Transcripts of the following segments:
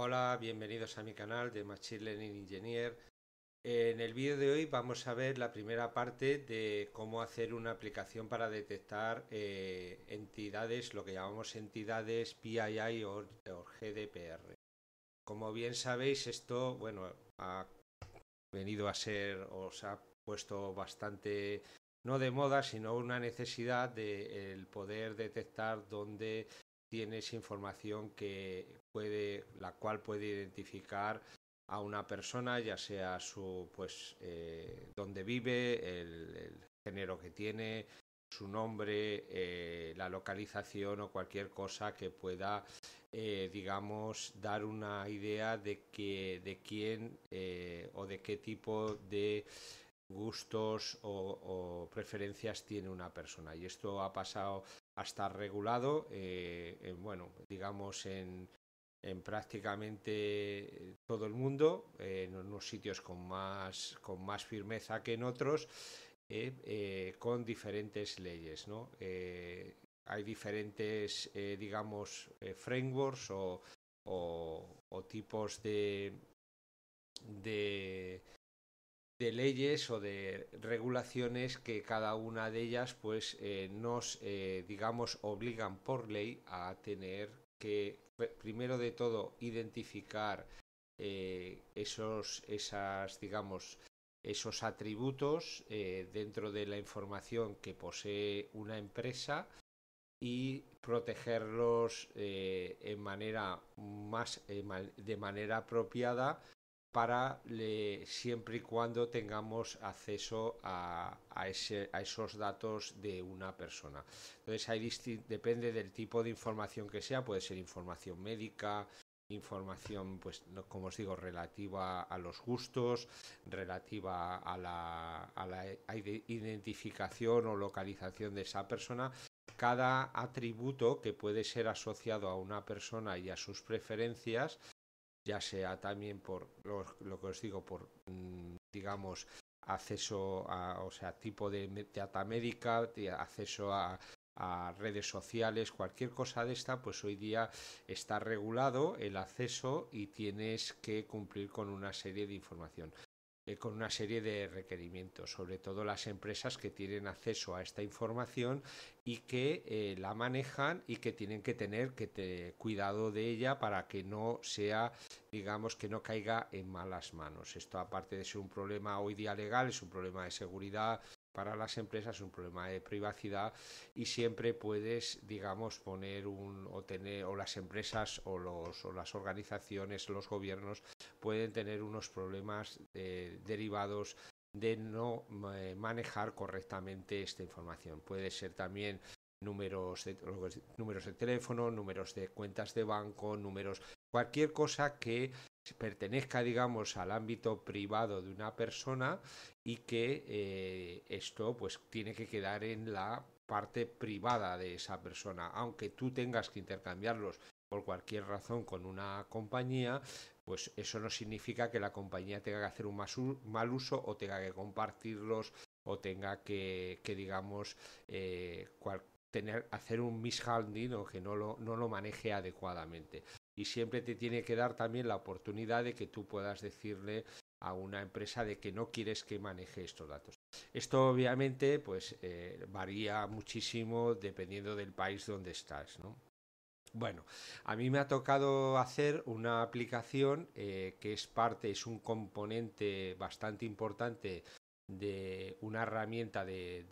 Hola, bienvenidos a mi canal de Machine Learning Engineer. En el vídeo de hoy vamos a ver la primera parte de cómo hacer una aplicación para detectar eh, entidades, lo que llamamos entidades PII o, GDPR. Como bien sabéis, esto, bueno, ha venido a ser, os ha puesto bastante no de moda, sino una necesidad de poder detectar dónde tienes información que puede, la cual puede identificar a una persona, ya sea su, pues, eh, dónde vive, el, género que tiene, su nombre, eh, la localización o cualquier cosa que pueda, eh, digamos, dar una idea de que, de quién o de qué tipo de gustos o preferencias tiene una persona. Y esto ha pasado hasta regulado, eh, en, bueno, digamos en, en, prácticamente todo el mundo, en unos sitios con más, con más firmeza que en otros, eh, eh, con diferentes leyes, ¿no? hay diferentes, digamos, frameworks o, o, o tipos de, de de leyes o de regulaciones que cada una de ellas pues eh, nos eh, digamos obligan por ley a tener que primero de todo identificar eh, esos esas digamos esos atributos dentro de la información que posee una empresa y protegerlos en manera más de manera apropiada para siempre y cuando tengamos acceso a, esos datos de una persona. Entonces depende del tipo de información que sea, puede ser información médica, información, pues como os digo, relativa a los gustos, relativa a la identificación o localización de esa persona. Cada atributo que puede ser asociado a una persona y a sus preferencias ya sea también por lo, que os digo, por, mm, digamos, acceso a, o sea, tipo de data médica, acceso a redes sociales, cualquier cosa de esta, pues hoy día está regulado el acceso y tienes que cumplir con una serie de información. Eh, con una serie de requerimientos, sobre todo las empresas que tienen acceso a esta información y que eh, la manejan y que tienen que tener que cuidado de ella para que no sea, digamos, que no caiga en malas manos. Esto aparte de ser un problema hoy día legal, es un problema de seguridad, para las empresas, es un problema de privacidad y siempre puedes, digamos, poner un o tener o las empresas o, los, o las organizaciones, los gobiernos pueden tener unos problemas eh, derivados de no eh, manejar correctamente esta información. Puede ser también números números de teléfono, números de cuentas de banco, números, cualquier cosa que pertenezca, digamos, al ámbito privado de una persona y que eh, esto pues tiene que quedar en la parte privada de esa persona, aunque tú tengas que intercambiarlos por cualquier razón con una compañía, pues eso no significa que la compañía tenga que hacer un mal uso o tenga que compartirlos o tenga que, que digamos, eh, tener, hacer un mishandling o que no lo, no lo maneje adecuadamente y siempre te tiene que dar también la oportunidad de que tú puedas decirle a una empresa de que no quieres que maneje estos datos. Esto obviamente pues eh, varía muchísimo dependiendo del país donde estás, Bueno, a mí me ha tocado hacer una aplicación eh, que es parte, es un componente bastante importante de una herramienta de,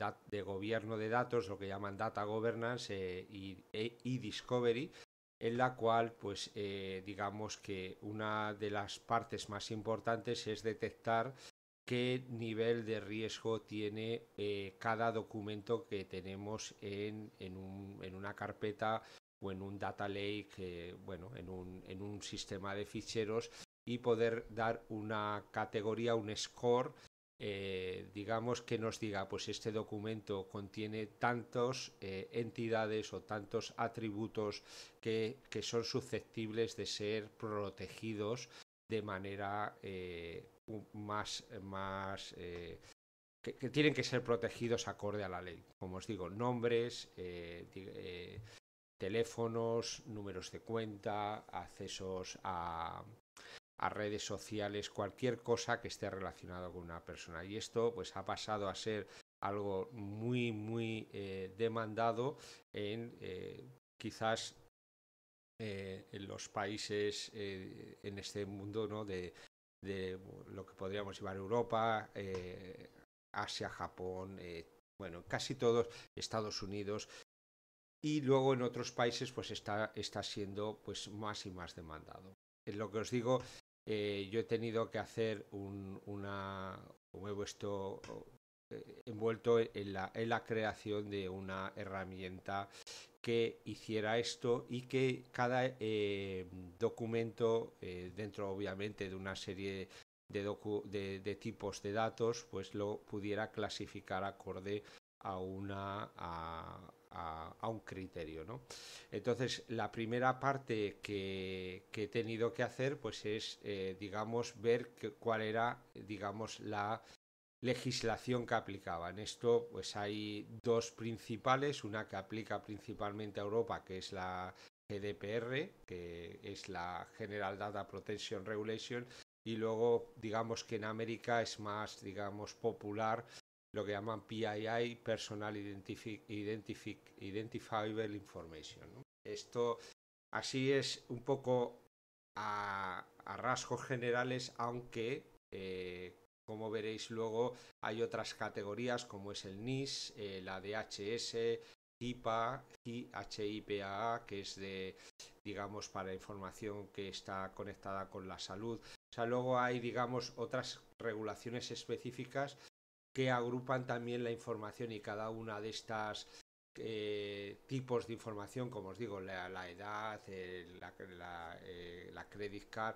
gobierno de datos, lo que llaman Data Governance eh, e, y Discovery, en la cual, pues eh, digamos que una de las partes más importantes es detectar qué nivel de riesgo tiene eh, cada documento que tenemos en, una carpeta o en un data lake, bueno, en un, en un sistema de ficheros y poder dar una categoría, un score eh, digamos que nos diga, pues este documento contiene tantos eh, entidades o tantos atributos que, son susceptibles de ser protegidos de manera eh, más, más que, tienen que ser protegidos acorde a la ley. Como os digo, nombres, teléfonos, números de cuenta, accesos a, a redes sociales, cualquier cosa que esté relacionado con una persona. Y esto pues ha pasado a ser algo muy, muy eh, demandado en eh, quizás eh, en los países en este mundo ¿no? de, lo que podríamos llamar Europa, Asia, Japón, bueno, casi todos, Estados Unidos, y luego en otros países pues está, está siendo pues más y más demandado. En lo que os digo eh, yo he tenido que hacer una, como he puesto, eh, envuelto en la, en la creación de una herramienta que hiciera esto y que cada eh, documento, dentro obviamente de una serie de, tipos de datos, pues lo pudiera clasificar acorde a una, a, un criterio. ¿no? Entonces, la primera parte que, he tenido que hacer pues es, eh, digamos, ver cuál era, digamos, la legislación que aplicaba en Esto, pues hay dos principales, una que aplica principalmente a Europa, que es la GDPR, que es la General Data Protection Regulation, y luego digamos que en América es más digamos popular lo que llaman PII, Personal Identifiable Information. Esto así es un poco a, rasgos generales, aunque, eh, como veréis luego, hay otras categorías como es el NIS, eh, la DHS, HIPAA, HIPAA, que es de, digamos, para información que está conectada con la salud. luego hay, digamos, otras regulaciones específicas que agrupan también la información y cada una de estas eh, tipos de información, como os digo, la, edad, eh, la, credit card,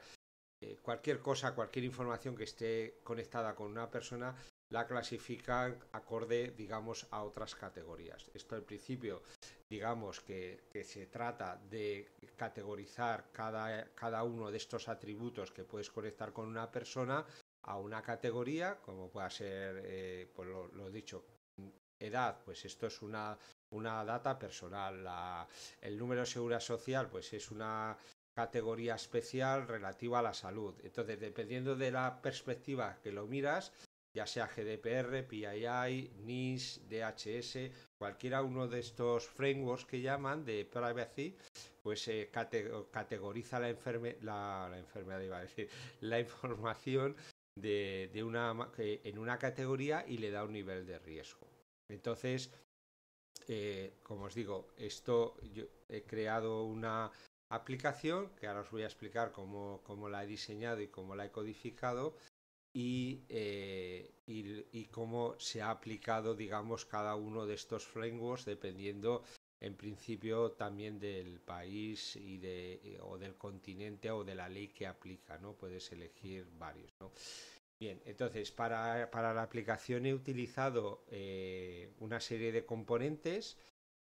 eh, cualquier cosa, cualquier información que esté conectada con una persona, la clasifican acorde, digamos, a otras categorías. Esto al principio, digamos que, se trata de categorizar cada uno de estos atributos que puedes conectar con una persona a una categoría, como pueda ser, eh, pues lo, dicho, edad, pues esto es una, una data personal. La, el número de seguridad social, pues es una categoría especial relativa a la salud. Entonces, dependiendo de la perspectiva que lo miras, ya sea GDPR, PII, NIS, DHS, cualquiera uno de estos frameworks que llaman de privacy, pues eh, categoriza la, la, enfermedad, iba a decir, la información de, una, en una categoría y le da un nivel de riesgo. Entonces, eh, como os digo, esto yo he creado una aplicación que ahora os voy a explicar cómo, la he diseñado y cómo la he codificado eh, y, cómo se ha aplicado, digamos, cada uno de estos frameworks dependiendo en principio también del país y de, eh, o del continente o de la ley que aplica, ¿no? Puedes elegir varios, ¿no? Bien, entonces para, la aplicación he utilizado eh, una serie de componentes.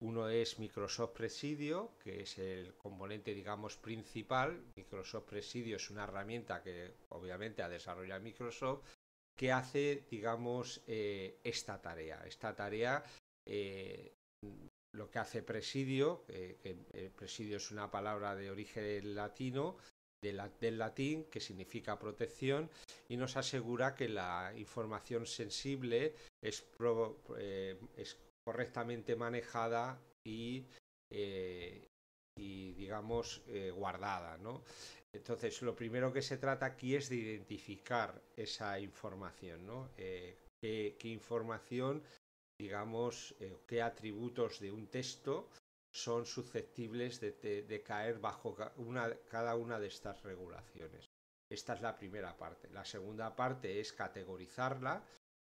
Uno es Microsoft Presidio, que es el componente, digamos, principal. Microsoft Presidio es una herramienta que obviamente ha desarrollado Microsoft, que hace, digamos, eh, esta tarea. Esta tarea lo que hace presidio, que eh, presidio es una palabra de origen latino, del latín, que significa protección, y nos asegura que la información sensible es, eh, correctamente manejada y, eh, digamos, guardada. Entonces, lo primero que se trata aquí es de identificar esa información, ¿no? qué información digamos, eh, qué atributos de un texto son susceptibles de, caer bajo cada una de estas regulaciones. Esta es la primera parte. La segunda parte es categorizarla,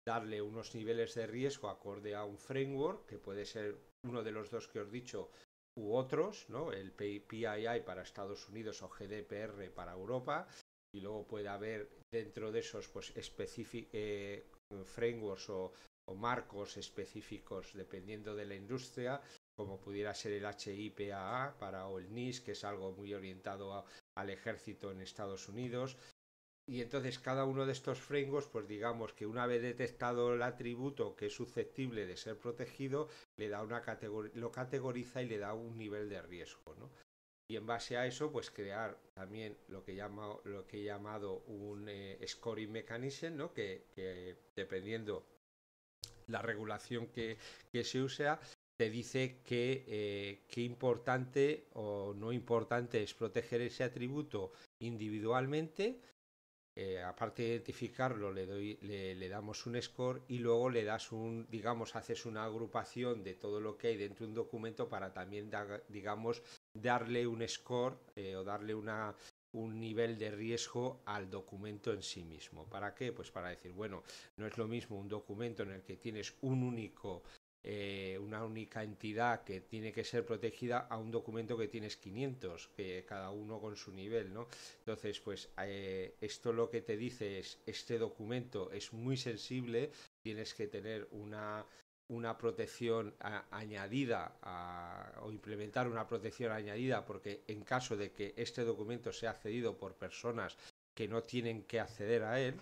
darle unos niveles de riesgo acorde a un framework, que puede ser uno de los dos que os he dicho u otros, el PII para Estados Unidos o GDPR para Europa, y luego puede haber dentro de esos pues, eh, frameworks o o marcos específicos dependiendo de la industria, como pudiera ser el HIPAA para o el NIS, que es algo muy orientado al ejército en Estados Unidos. Y entonces cada uno de estos frameworks, pues digamos que una vez detectado el atributo que es susceptible de ser protegido, le da una lo categoriza y le da un nivel de riesgo, ¿no? Y en base a eso, pues crear también lo que, llama, lo que he llamado un eh, scoring mechanism, ¿no? que, que dependiendo la regulación que, se usa, te dice que eh, qué importante o no importante es proteger ese atributo individualmente. Eh, aparte de identificarlo, le, le, damos un score y luego le das un, digamos, haces una agrupación de todo lo que hay dentro de un documento para también, digamos, darle un score eh, o darle una, un nivel de riesgo al documento en sí mismo. ¿Para qué? Pues para decir, bueno, no es lo mismo un documento en el que tienes un único eh, una única entidad que tiene que ser protegida a un documento que tienes 500, que cada uno con su nivel, ¿no? Entonces, pues eh, esto lo que te dice es, este documento es muy sensible, tienes que tener una una protección añadida o implementar una protección añadida porque en caso de que este documento sea cedido por personas que no tienen que acceder a él,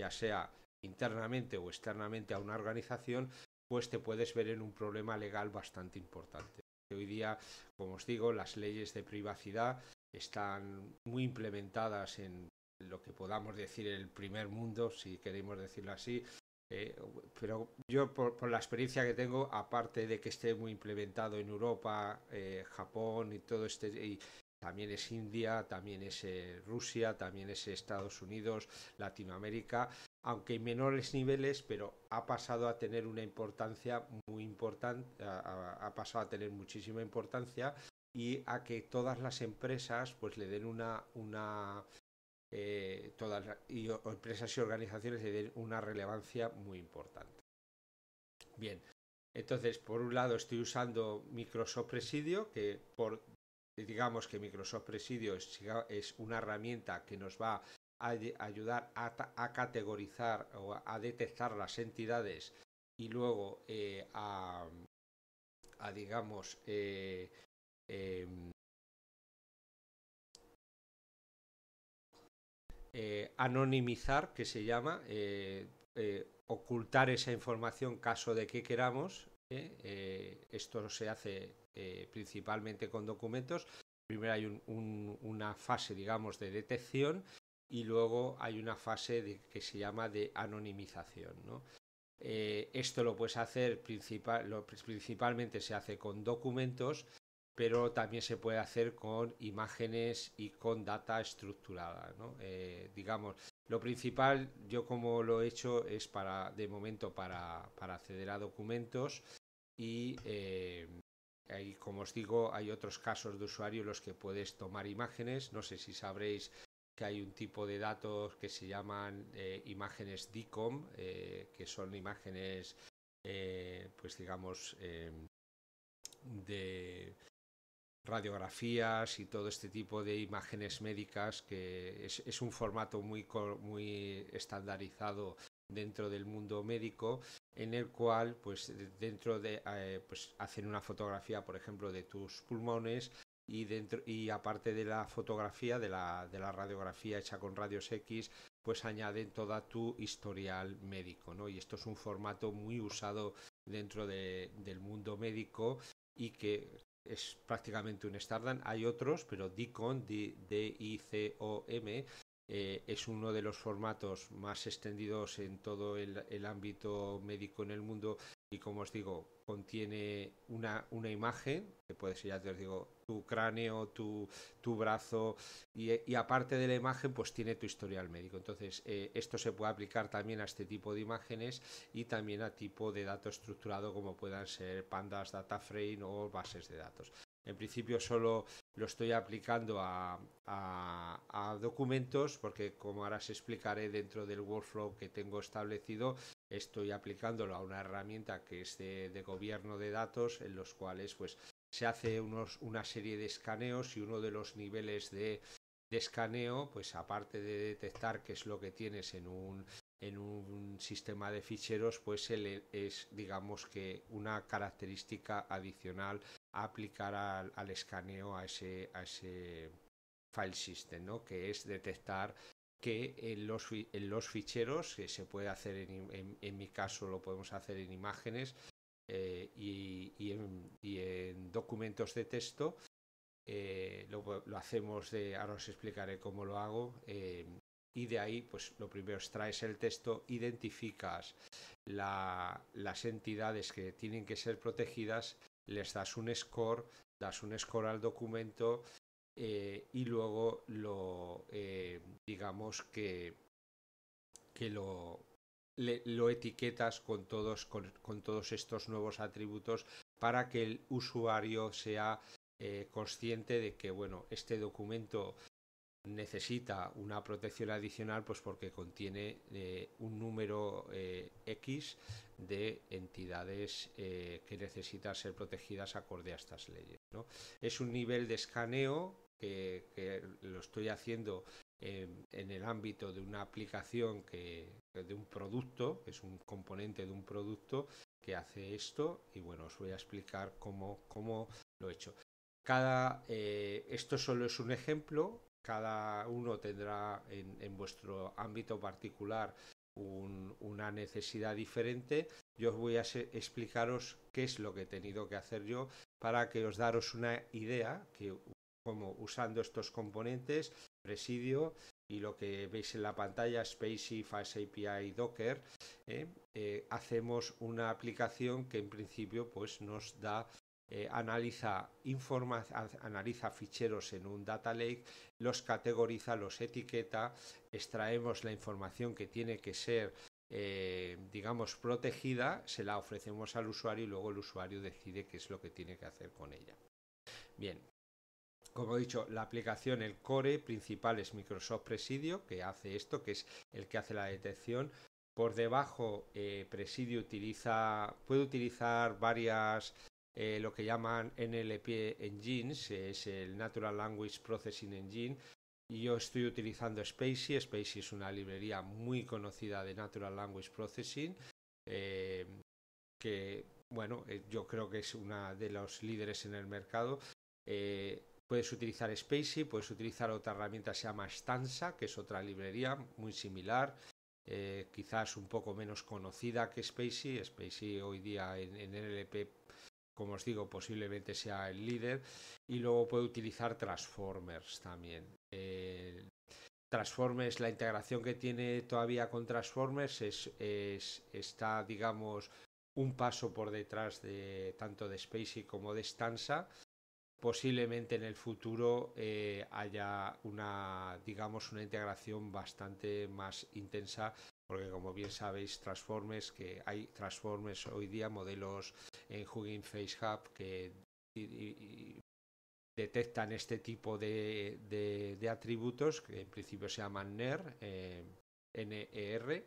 ya sea internamente o externamente a una organización, pues te puedes ver en un problema legal bastante importante. Hoy día, como os digo, las leyes de privacidad están muy implementadas en lo que podamos decir el primer mundo, si queremos decirlo así, eh, pero yo por, la experiencia que tengo, aparte de que esté muy implementado en Europa, eh, Japón y todo este, y también es India, también es eh, Rusia, también es Estados Unidos, Latinoamérica, aunque en menores niveles, pero ha pasado a tener una importancia muy importante, ha pasado a tener muchísima importancia y a que todas las empresas pues le den una, una eh, todas y empresas y organizaciones de una relevancia muy importante. Bien, entonces por un lado estoy usando Microsoft Presidio, que digamos que Microsoft Presidio es, una herramienta que nos va a ayudar a, categorizar o a detectar las entidades y luego eh, a, digamos, eh, em, Eh, anonimizar, que se llama, eh, eh, ocultar esa información caso de que queramos. esto se hace principalmente con documentos. Primero hay una fase, digamos, de detección y luego hay una fase que se llama de anonimización. esto lo puedes hacer principal, principalmente se hace con documentos pero también se puede hacer con imágenes y con data estructurada. Eh, digamos, lo principal, yo como lo he hecho, es para, de momento para, acceder a documentos y eh, como os digo, hay otros casos de usuario en los que puedes tomar imágenes. No sé si sabréis que hay un tipo de datos que se llaman eh, imágenes DICOM, que son imágenes, pues digamos, de radiografías y todo este tipo de imágenes médicas, que es, un formato muy, muy estandarizado dentro del mundo médico en el cual pues dentro de eh, pues hacen una fotografía por ejemplo de tus pulmones y dentro y aparte de la fotografía de la, de la radiografía hecha con radios X pues añaden toda tu historial médico ¿no? y esto es un formato muy usado dentro de, del mundo médico y que es prácticamente un standard Hay otros, pero Dicom, D-I-C-O-M, eh, es uno de los formatos más extendidos en todo el ámbito médico en el mundo y como os digo, contiene una, imagen, que puede ser, ya te digo, tu cráneo, tu, tu brazo, y, aparte de la imagen, pues tiene tu historial médico. Entonces, eh, esto se puede aplicar también a este tipo de imágenes y también a tipo de datos estructurado como puedan ser pandas, data frame o bases de datos. En principio solo lo estoy aplicando a, a, documentos porque como ahora os explicaré dentro del workflow que tengo establecido, estoy aplicándolo a una herramienta que es de, gobierno de datos en los cuales pues se hace una serie de escaneos y uno de los niveles de, escaneo pues aparte de detectar qué es lo que tienes en un sistema de ficheros, pues es, digamos que, una característica adicional a aplicar al, escaneo a ese, a ese file system, Que es detectar que en los, en los ficheros, que eh, se puede hacer, en, en, mi caso lo podemos hacer en imágenes eh, y, y, en, documentos de texto, eh, lo, lo, hacemos de, ahora os explicaré cómo lo hago, y de ahí, pues lo primero extraes el texto, identificas las entidades que tienen que ser protegidas, les das un score, das un score al documento eh, y luego lo, eh, digamos que, lo, etiquetas con todos, estos nuevos atributos para que el usuario sea eh, consciente de que bueno este documento necesita una protección adicional pues porque contiene un número x de entidades que necesitan ser protegidas acorde a estas leyes es un nivel de escaneo que, lo estoy haciendo en, el ámbito de una aplicación que de un producto, que es un componente de un producto que hace esto y bueno, os voy a explicar cómo, cómo lo he hecho. Cada, eh, esto solo es un ejemplo, cada uno tendrá en, vuestro ámbito particular una necesidad diferente. Yo os voy a explicaros qué es lo que he tenido que hacer yo para que os daros una idea que como usando estos componentes, Presidio y lo que veis en la pantalla, Spacey, Fast API, Docker, ¿eh? Eh, hacemos una aplicación que en principio pues, nos da eh, analiza, analiza ficheros en un data lake, los categoriza, los etiqueta, extraemos la información que tiene que ser, digamos, protegida, se la ofrecemos al usuario y luego el usuario decide qué es lo que tiene que hacer con ella. Bien, como he dicho, la aplicación, el core principal es Microsoft Presidio, que hace esto, que es el que hace la detección. Por debajo, eh, Presidio utiliza, puede utilizar varias, eh, lo que llaman NLP Engines, es el Natural Language Processing Engine. Y yo estoy utilizando Spacey. Spacey es una librería muy conocida de Natural Language Processing, eh, que, bueno, yo creo que es una de los líderes en el mercado. Puedes utilizar Spacey, puedes utilizar otra herramienta que se llama Stanza, que es otra librería muy similar, eh, quizás un poco menos conocida que Spacey. Spacey hoy día en, NLP, como os digo, posiblemente sea el líder. Y luego puede utilizar Transformers también. Eh, Transformers, la integración que tiene todavía con Transformers está, digamos, un paso por detrás de tanto de Spacey como de Stanza posiblemente en el futuro eh, haya una, digamos, una integración bastante más intensa, porque como bien sabéis, transformes, que hay transformes hoy día, modelos en Hugging Face Hub que detectan este tipo de, atributos, que en principio se llaman NER, eh, NER,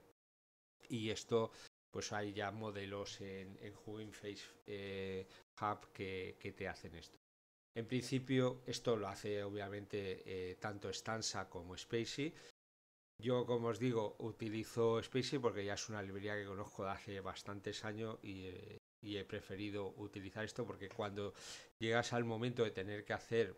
y esto pues hay ya modelos en, en Face eh, Hub que te hacen esto. En principio, esto lo hace obviamente eh, tanto Stanza como Spacey. Yo, como os digo, utilizo Spacey porque ya es una librería que conozco de hace bastantes años y, eh, he preferido utilizar esto porque cuando llegas al momento de tener que hacer,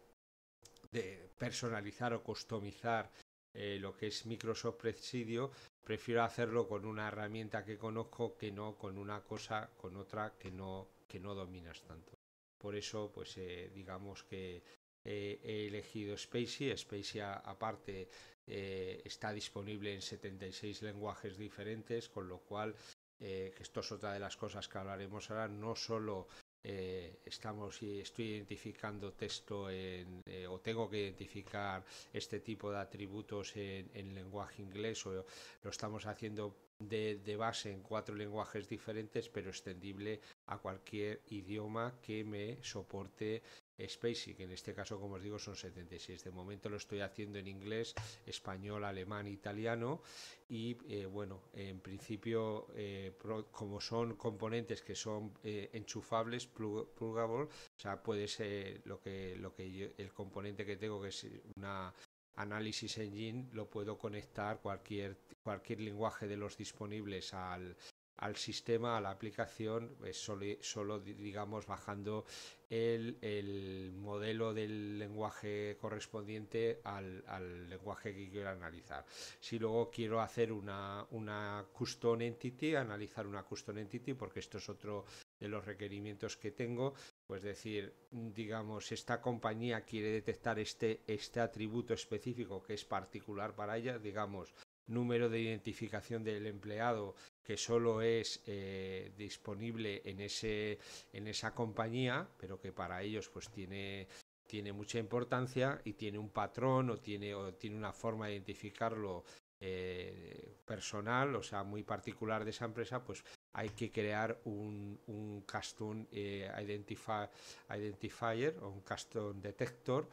de personalizar o customizar eh, lo que es Microsoft Presidio, prefiero hacerlo con una herramienta que conozco que no con una cosa, con otra que no, que no dominas tanto. Por eso, pues eh, digamos que eh, he elegido Spacey. Spacey, aparte, eh, está disponible en 76 lenguajes diferentes, con lo cual, esto es otra de las cosas que hablaremos ahora, no solo eh, estamos estoy identificando texto en, eh, o tengo que identificar este tipo de atributos en, lenguaje inglés o lo estamos haciendo de, base en cuatro lenguajes diferentes pero extendible a cualquier idioma que me soporte Spacey, que en este caso, como os digo, son 76. De momento lo estoy haciendo en inglés, español, alemán, italiano. Y eh, bueno, en principio, eh, como son componentes que son eh, enchufables, plug, plugable, o sea, puede ser lo que, lo que el componente que tengo, que es una análisis engine, lo puedo conectar cualquier, cualquier lenguaje de los disponibles al, al sistema, a la aplicación, pues, solo, digamos bajando el, modelo del lenguaje correspondiente al, lenguaje que quiero analizar. Si luego quiero hacer una, una custom entity, analizar una custom entity, porque esto es otro de los requerimientos que tengo, pues decir, digamos, esta compañía quiere detectar este, este atributo específico que es particular para ella, digamos, número de identificación del empleado que solo es eh, disponible en, ese, en esa compañía, pero que para ellos pues tiene, tiene mucha importancia y tiene un patrón o tiene, o tiene una forma de identificarlo eh, personal, o sea, muy particular de esa empresa, pues hay que crear un, un custom eh, identifier o un custom detector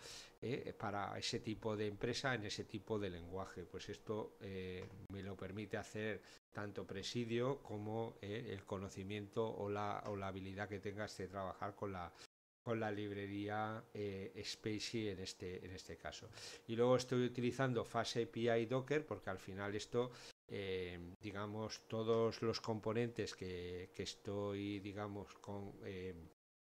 para ese tipo de empresa en ese tipo de lenguaje. Pues esto me lo permite hacer tanto presidio como eh, el conocimiento o la, o la, habilidad que tengas de trabajar con la, con la librería eh, Spacey en este, en este caso. Y luego estoy utilizando phase API Docker porque al final esto eh, digamos, todos los componentes que, que estoy, digamos, con,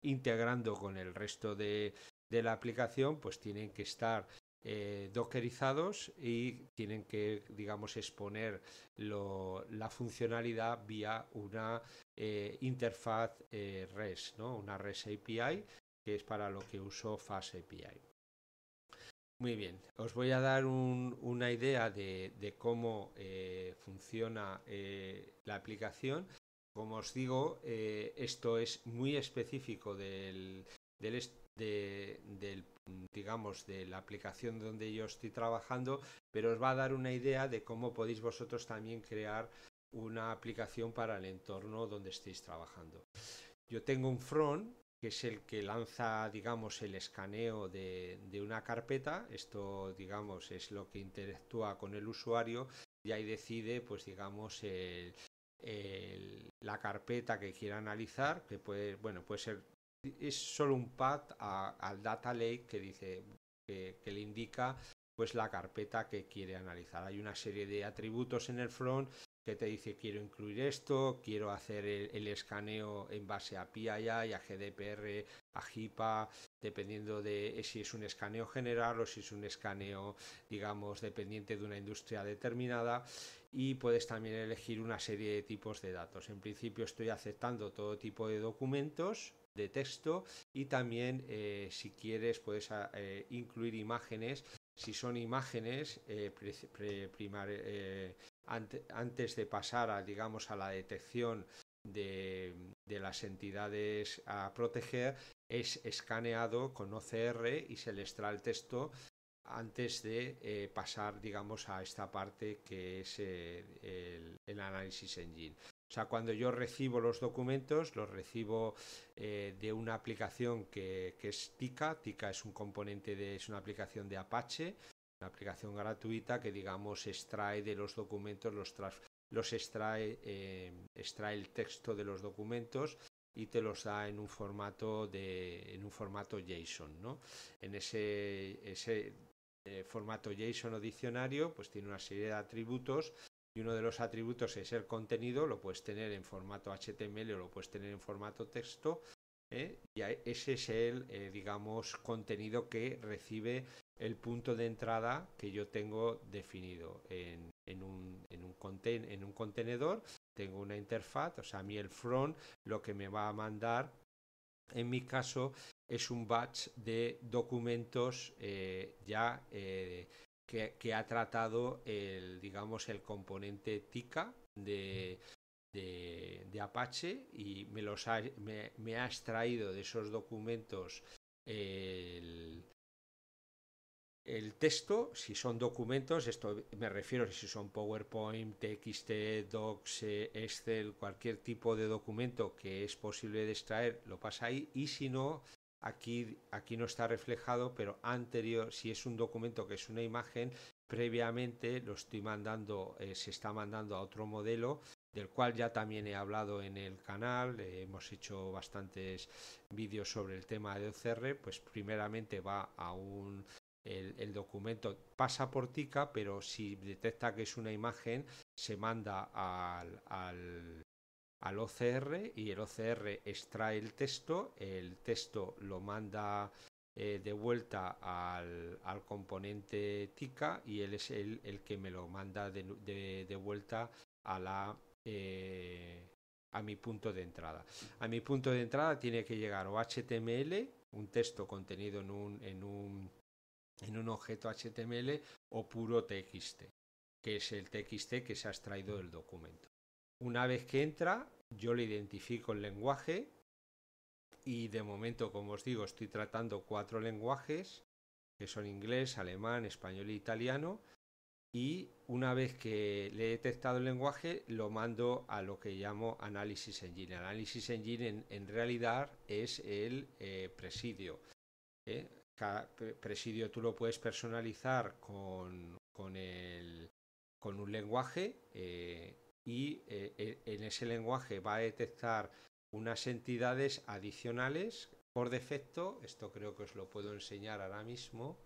integrando con el resto de, de, la aplicación, pues tienen que estar eh, dockerizados y tienen que, digamos, exponer la funcionalidad vía una eh, interfaz eh, res, REST, ¿no? una REST API, que es para lo que uso Fast API. Muy bien, os voy a dar una idea de, de cómo funciona la aplicación. Como os digo, esto es muy específico del, del, de, digamos, de la aplicación donde yo estoy trabajando, pero os va a dar una idea de cómo podéis vosotros también crear una aplicación para el entorno donde estéis trabajando. Yo tengo un front que es el que lanza, digamos, el escaneo de, una carpeta. Esto, digamos, es lo que interactúa con el usuario y ahí decide, pues, digamos, la carpeta que quiera analizar, que puede, bueno, puede ser es solo un path al data lake que dice que, le indica pues la carpeta que quiere analizar. Hay una serie de atributos en el front que te dice quiero incluir esto, quiero hacer el, escaneo en base a PII, a GDPR, a HIPAA, dependiendo de eh, si es un escaneo general o si es un escaneo, digamos, dependiente de una industria determinada. Y puedes también elegir una serie de tipos de datos. En principio estoy aceptando todo tipo de documentos, de texto y también eh, si quieres puedes ah, eh, incluir imágenes. Si son imágenes, eh, antes de pasar a, digamos, a la detección de, las entidades a proteger, es escaneado con OCR y se les trae el texto antes de pasar, digamos, a esta parte que es el, análisis en Engine cuando yo recibo los documentos, los recibo eh, de una aplicación que, es Tika. Tika es un componente de, es una aplicación de Apache, una aplicación gratuita que, extrae de los documentos, los, extrae, eh, extrae el texto de los documentos y te los da en un formato en un formato JSON, En ese, eh, formato JSON o diccionario, pues tiene una serie de atributos y uno de los atributos es el contenido, lo puedes tener en formato HTML o lo puedes tener en formato texto. ¿eh? Y ese es el, eh, digamos, contenido que recibe el punto de entrada que yo tengo definido en, un, en, un, contenedor. Tengo una interfaz, o sea, a mí el front lo que me va a mandar, en mi caso, es un batch de documentos eh, ya que, ha tratado el, digamos, el componente TICA de, de, Apache y me, los ha, me, me ha extraído de esos documentos el, el texto, si son documentos, esto me refiero a si son PowerPoint, TXT, Docs, eh, Excel, cualquier tipo de documento que es posible de extraer, lo pasa ahí y si no, Aquí, aquí no está reflejado, pero anterior, si es un documento que es una imagen, previamente lo estoy mandando, eh, se está mandando a otro modelo del cual ya también he hablado en el canal, eh, hemos hecho bastantes vídeos sobre el tema de OCR, pues primeramente va a un, el, el, documento pasa por TICA, pero si detecta que es una imagen, se manda al, al OCR y el OCR extrae el texto, el texto lo manda eh, de vuelta al, componente TICA y él es el, que me lo manda de, vuelta a la eh, a mi punto de entrada. A mi punto de entrada tiene que llegar o HTML, un texto contenido en un, en un, en un objeto HTML o puro TXT, que es el TXT que se ha extraído del documento. Una vez que entra, yo le identifico el lenguaje y de momento, como os digo, estoy tratando cuatro lenguajes, que son inglés, alemán, español e italiano, y una vez que le he detectado el lenguaje, lo mando a lo que llamo análisis Engine. Analysis Engine en, realidad es el eh, presidio. ¿eh? presidio tú lo puedes personalizar con, un lenguaje. Eh, y eh, e-, en ese lenguaje va a detectar unas entidades adicionales por defecto. Esto creo que os lo puedo enseñar ahora mismo.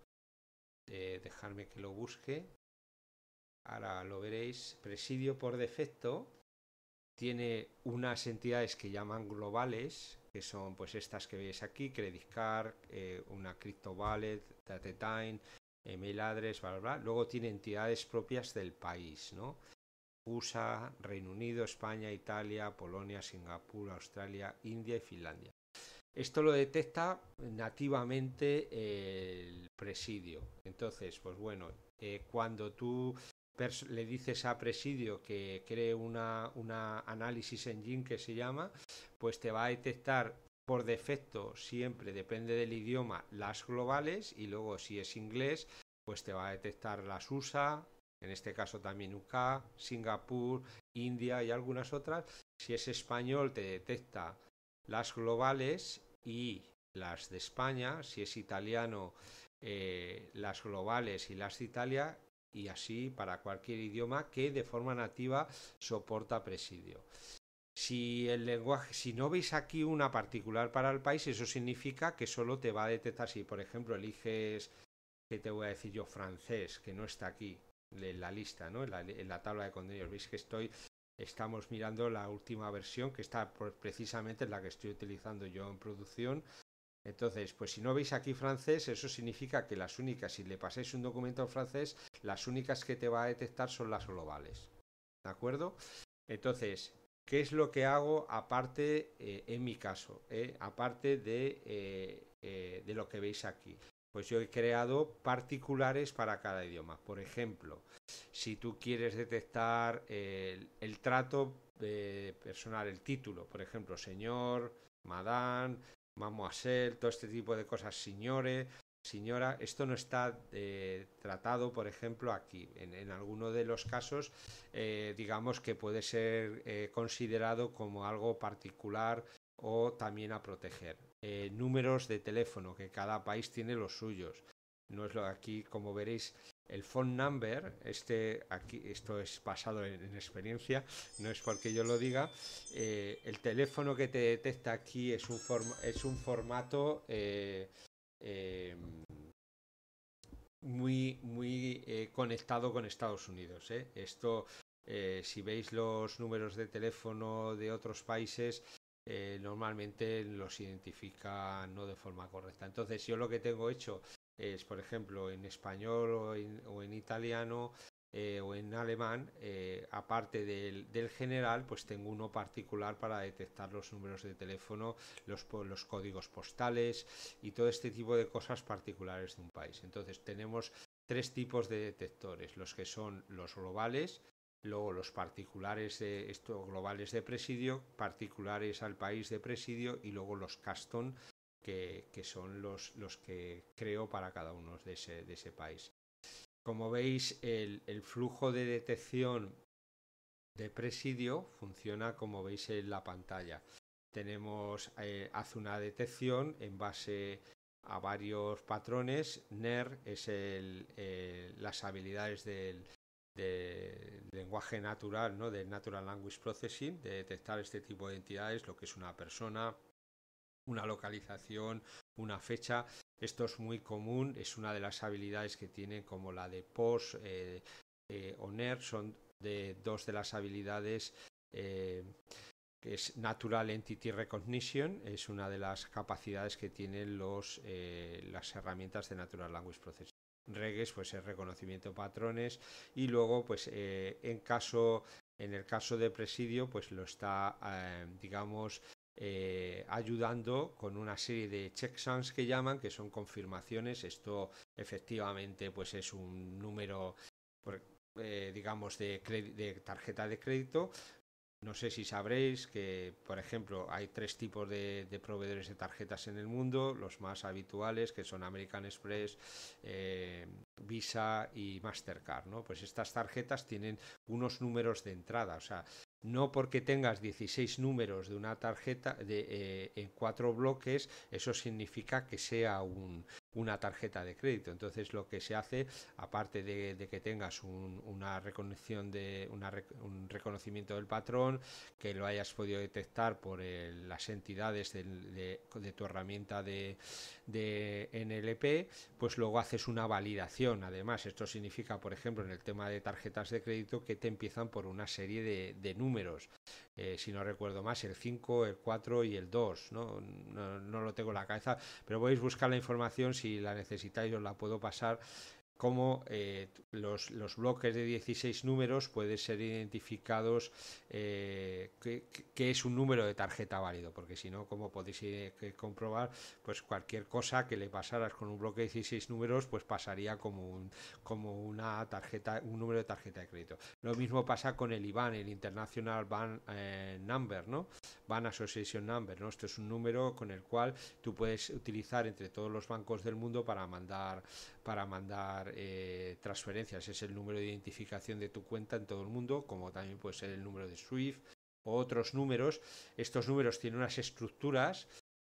Eh, dejarme que lo busque. Ahora lo veréis. Presidio por defecto tiene unas entidades que llaman globales, que son pues estas que veis aquí, Credit Card, eh, una Crypto Wallet, time, Email Address, bla, bla, bla. Luego tiene entidades propias del país, ¿no? USA, Reino Unido, España, Italia, Polonia, Singapur, Australia, India y Finlandia. Esto lo detecta nativamente el presidio. Entonces, pues bueno, eh, cuando tú le dices a Presidio que cree una, una análisis engine que se llama, pues te va a detectar por defecto siempre, depende del idioma, las globales y luego si es inglés, pues te va a detectar las USA, en este caso también UK, Singapur, India y algunas otras. Si es español, te detecta las globales y las de España. Si es italiano, eh, las globales y las de Italia. Y así para cualquier idioma que de forma nativa soporta presidio. Si el lenguaje, si no veis aquí una particular para el país, eso significa que solo te va a detectar si, por ejemplo, eliges, que te voy a decir yo, francés, que no está aquí, en la lista, ¿no? en, la, tabla de contenidos. Veis que estoy estamos mirando la última versión que está precisamente la que estoy utilizando yo en producción. Entonces, pues si no veis aquí francés, eso significa que las únicas, si le pasáis un documento en francés, las únicas que te va a detectar son las globales. ¿De acuerdo? Entonces, ¿qué es lo que hago aparte, eh, en mi caso, eh? aparte de, eh, de lo que veis aquí? pues yo he creado particulares para cada idioma. Por ejemplo, si tú quieres detectar el, trato eh, personal, el título, por ejemplo, señor, madame, mademoiselle, todo este tipo de cosas, señores, señora, esto no está eh, tratado, por ejemplo, aquí. En, alguno de los casos, eh, digamos que puede ser considerado como algo particular o también a proteger. Eh, números de teléfono, que cada país tiene los suyos. No es lo aquí, como veréis, el phone number, este, aquí, esto es basado en, experiencia, no es porque yo lo diga. Eh, el teléfono que te detecta aquí es un, es un formato eh, muy, muy conectado con Estados Unidos. Esto, si veis los números de teléfono de otros países, eh, normalmente los identifica no de forma correcta. Entonces yo lo que tengo hecho es, por ejemplo, en español o en, italiano eh, o en alemán, eh, aparte del, general, pues tengo uno particular para detectar los números de teléfono, los códigos postales y todo este tipo de cosas particulares de un país. Entonces tenemos tres tipos de detectores, los que son los globales, Luego los particulares de estos globales de presidio, particulares al país de presidio y luego los caston que, son los, que creo para cada uno de ese, de ese país. Como veis, el, flujo de detección de presidio funciona como veis en la pantalla. Tenemos, eh, hace una detección en base a varios patrones. NER es el, eh, las habilidades del, de lenguaje natural, ¿no? Natural Language Processing, de detectar este tipo de entidades, lo que es una persona, una localización, una fecha. Esto es muy común, es una de las habilidades que tienen como la de POS eh, eh, o NER, son de dos de las habilidades eh, que es Natural Entity Recognition, es una de las capacidades que tienen los, las herramientas de Natural Language Processing regues pues el reconocimiento patrones y luego pues eh, en caso en el caso de presidio pues lo está eh, digamos eh, ayudando con una serie de checksums que llaman que son confirmaciones esto efectivamente pues es un número digamos de, de tarjeta de crédito no sé si sabréis que, por ejemplo, hay tres tipos de, proveedores de tarjetas en el mundo, los más habituales, que son American Express, eh, Visa y Mastercard. ¿no? Pues estas tarjetas tienen unos números de entrada, no porque tengas 16 números de una tarjeta de, eh, en cuatro bloques, eso significa que sea una tarjeta de crédito. Entonces lo que se hace, aparte de, que tengas un, una reconexión de un reconocimiento del patrón, que lo hayas podido detectar por eh, las entidades de, de, tu herramienta de, de, NLP, e pues luego haces una validación. Además, esto significa, por ejemplo, en el tema de tarjetas de crédito, que te empiezan por una serie de, números. Eh, si no recuerdo más, el 5, el 4 y el 2. ¿no? No, no lo tengo en la cabeza, pero podéis buscar la información si la necesitáis, os la puedo pasar cómo eh, los, bloques de 16 números pueden ser identificados eh, que, es un número de tarjeta válido, porque si no, como podéis eh, comprobar, pues cualquier cosa que le pasaras con un bloque de 16 números, pues pasaría como, un, como una tarjeta, un número de tarjeta de crédito. Lo mismo pasa con el IBAN, el International Ban Number, ¿no? Ban Association Number, ¿no? Esto es un número con el cual tú puedes utilizar entre todos los bancos del mundo para mandar para mandar eh, transferencias es el número de identificación de tu cuenta en todo el mundo, como también puede ser el número de SWIFT o otros números. Estos números tienen unas estructuras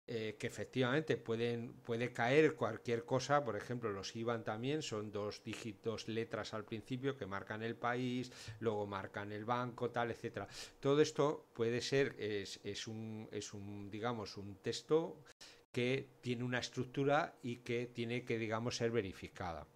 eh, que efectivamente pueden puede caer cualquier cosa. Por ejemplo, los IBAN también son dos dígitos, letras al principio que marcan el país, luego marcan el banco, tal, etcétera. Todo esto puede ser es, es un es un digamos un texto que tiene una estructura y que tiene que, digamos, ser verificada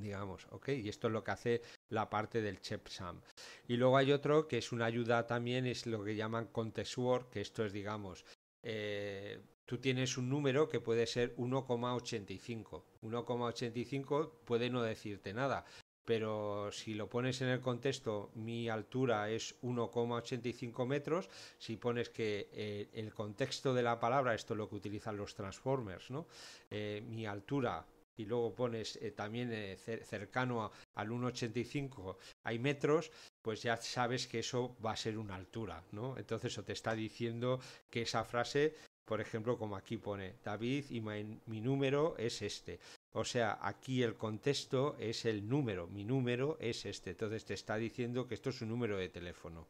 digamos, ¿ok? Y esto es lo que hace la parte del ChepSam. Y luego hay otro que es una ayuda también, es lo que llaman context work, que esto es, digamos, eh, tú tienes un número que puede ser 1,85. 1,85 puede no decirte nada, pero si lo pones en el contexto, mi altura es 1,85 metros, si pones que eh, el contexto de la palabra, esto es lo que utilizan los transformers, ¿no? Eh, mi altura y luego pones eh, también eh, cercano al 1,85 hay metros, pues ya sabes que eso va a ser una altura, ¿no? Entonces eso te está diciendo que esa frase, por ejemplo, como aquí pone David y mi número es este. O sea, aquí el contexto es el número, mi número es este. Entonces te está diciendo que esto es un número de teléfono.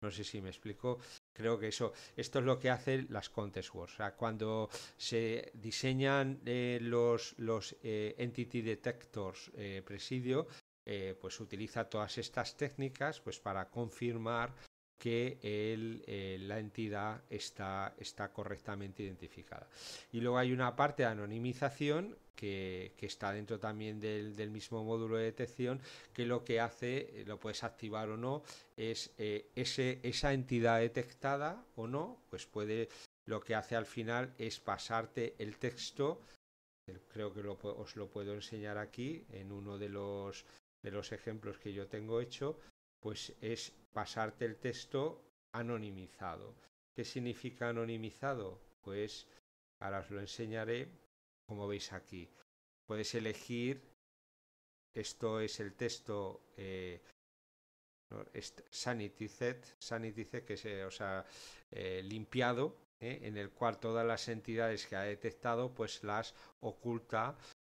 No sé si me explico. Creo que eso, esto es lo que hacen las Contest Wars. cuando se diseñan eh, los, los eh, Entity Detectors eh, Presidio, pues utiliza todas estas técnicas pues, para confirmar que la entidad está, está correctamente identificada. Y luego hay una parte de anonimización que, está dentro también del, mismo módulo de detección, que lo que hace, eh, lo puedes activar o no, es eh, esa entidad detectada o no, pues puede, lo que hace al final es pasarte el texto, creo que os lo puedo enseñar aquí en uno de los ejemplos que yo tengo hecho, pues es pasarte el texto anonimizado. ¿Qué significa anonimizado? Pues ahora os lo enseñaré como veis aquí. Puedes elegir, esto es el texto eh, sanity set, que se eh, o sea, eh, limpiado, en el cual todas las entidades que ha detectado pues las oculta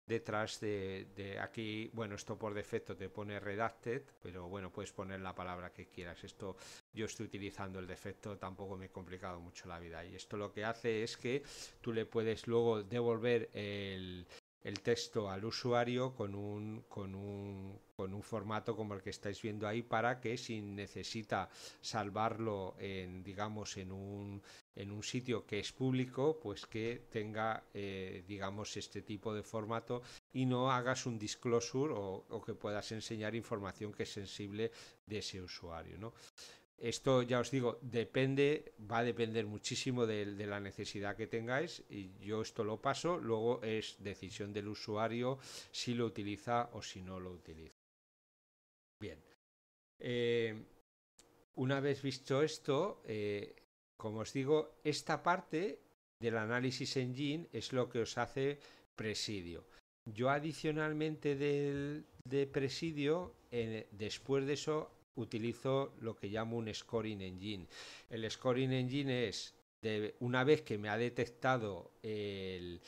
detrás de, aquí, bueno, esto por defecto te pone redacted, pero bueno, puedes poner la palabra que quieras. Esto yo estoy utilizando el defecto, tampoco me he complicado mucho la vida. Y esto lo que hace es que tú le puedes luego devolver el, el texto al usuario con un, con un con un formato como el que estáis viendo ahí para que si necesita salvarlo en digamos en un en un sitio que es público pues que tenga eh, digamos este tipo de formato y no hagas un disclosure o, que puedas enseñar información que es sensible de ese usuario ¿no? Esto ya os digo, depende, va a depender muchísimo de, la necesidad que tengáis y yo esto lo paso, luego es decisión del usuario si lo utiliza o si no lo utiliza. Bien. Eh, una vez visto esto, eh, como os digo, esta parte del análisis engine es lo que os hace presidio. Yo adicionalmente del, de presidio, después de eso utilizo lo que llamo un scoring engine. El scoring engine es, de, una vez que me ha detectado el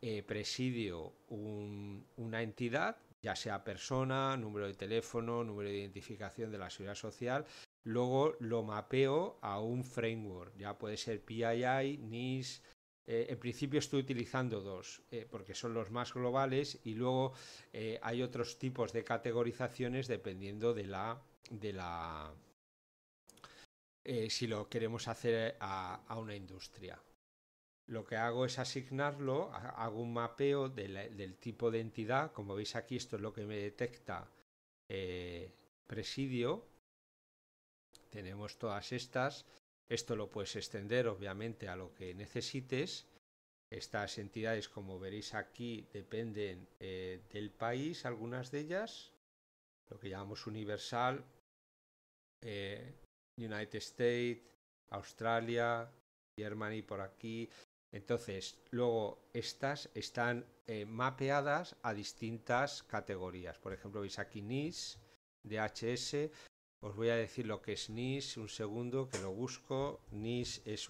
eh, presidio una entidad, ya sea persona, número de teléfono, número de identificación de la seguridad social. Luego lo mapeo a un framework, ya puede ser PII, NIS, eh, en principio estoy utilizando dos, eh, porque son los más globales y luego eh, hay otros tipos de categorizaciones dependiendo de la... De la si lo queremos hacer a una industria lo que hago es asignarlo, hago un mapeo del tipo de entidad, como veis aquí esto es lo que me detecta eh, presidio, tenemos todas estas, esto lo puedes extender obviamente a lo que necesites, estas entidades como veréis aquí dependen eh, del país, algunas de ellas, lo que llamamos universal, eh, United States, Australia, Germany por aquí. Entonces, luego estas están eh, mapeadas a distintas categorías. Por ejemplo, veis aquí NIS, DHS. Os voy a decir lo que es NIS, un segundo que lo busco. NIS es,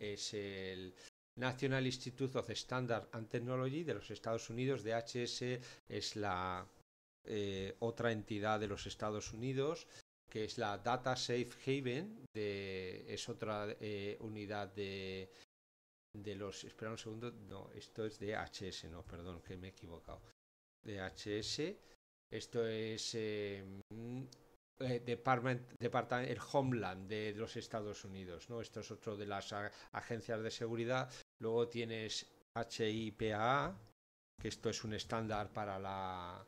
es el National Institute of Standards and Technology de los Estados Unidos. DHS es la eh, otra entidad de los Estados Unidos que es la Data Safe Haven, de, es otra eh, unidad de, de los, espera un segundo, no, esto es de HS, no, perdón, que me he equivocado. De HS, esto es eh, mm, eh, Department, el Homeland de los Estados Unidos, ¿no? Esto es otro de las agencias de seguridad. Luego tienes HIPAA, que esto es un estándar para la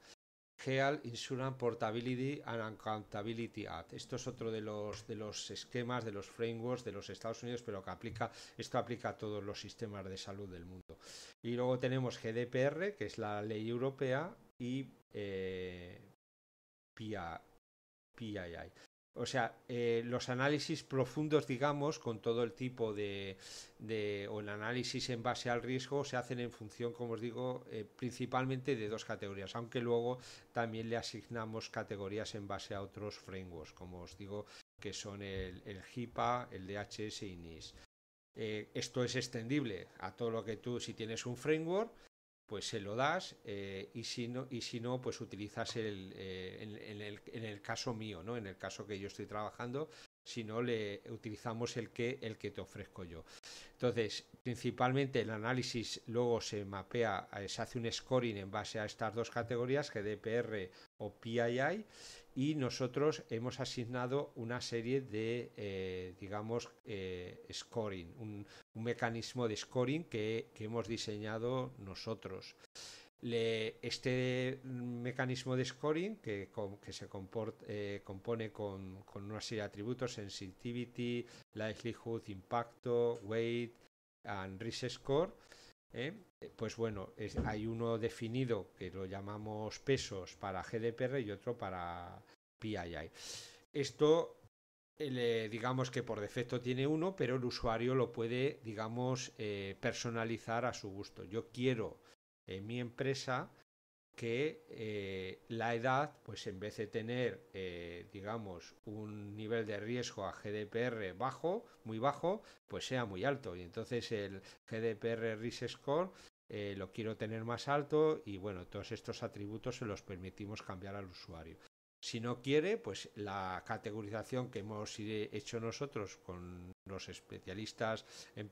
Health Insurance Portability and Accountability Act. Esto es otro de los, de los esquemas, de los frameworks de los Estados Unidos, pero que aplica, esto aplica a todos los sistemas de salud del mundo. Y luego tenemos GDPR, que es la ley europea, y eh, PII o sea, eh, los análisis profundos, digamos, con todo el tipo de, o el análisis en base al riesgo, se hacen en función, como os digo, eh, principalmente de dos categorías, aunque luego también le asignamos categorías en base a otros frameworks, como os digo, que son el, el HIPAA, el DHS y NIS. Eh, esto es extendible a todo lo que tú, si tienes un framework, pues se lo das eh, y, si no, y si no, pues utilizas eh, el, en, el, caso mío, ¿no? En el caso que yo estoy trabajando, si no le utilizamos el que, el que te ofrezco yo. Entonces, principalmente el análisis luego se mapea, eh, se hace un scoring en base a estas dos categorías, GDPR o PII, y nosotros hemos asignado una serie de, eh, digamos, eh, scoring, un, mecanismo de scoring que, hemos diseñado nosotros. este mecanismo de scoring, que, se eh, compone con, con, una serie de atributos, sensitivity, likelihood, impacto, weight and risk score, ¿eh? Pues bueno, hay uno definido que lo llamamos pesos para GDPR y otro para PII. Esto eh, digamos que por defecto tiene uno, pero el usuario lo puede, digamos, eh, personalizar a su gusto. Yo quiero en mi empresa que eh, la edad, pues en vez de tener, eh, digamos, un nivel de riesgo a GDPR bajo, muy bajo, pues sea muy alto. Y entonces el GDPR Risk Score eh, lo quiero tener más alto y bueno, todos estos atributos se los permitimos cambiar al usuario. Si no quiere, pues la categorización que hemos hecho nosotros con los especialistas en,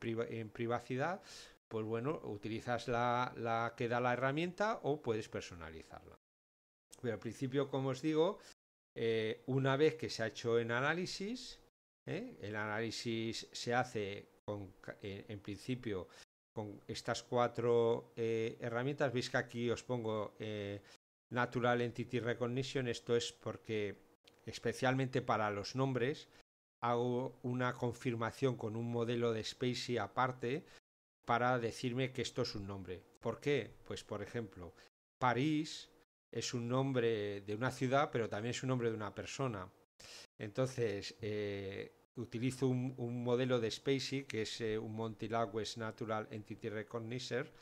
privacidad, pues bueno, utilizas la, que da la herramienta o puedes personalizarla. Pero al principio, como os digo, eh, una vez que se ha hecho el análisis, ¿eh? el análisis se hace eh, en, principio con estas cuatro herramientas. Veis que aquí os pongo Natural Entity Recognition, esto es porque especialmente para los nombres hago una confirmación con un modelo de Spacey aparte para decirme que esto es un nombre. ¿Por qué? Pues por ejemplo, París es un nombre de una ciudad, pero también es un nombre de una persona. Entonces, eh, utilizo un, modelo de Spacey, que es eh, un multilingual Natural Entity Recognizer,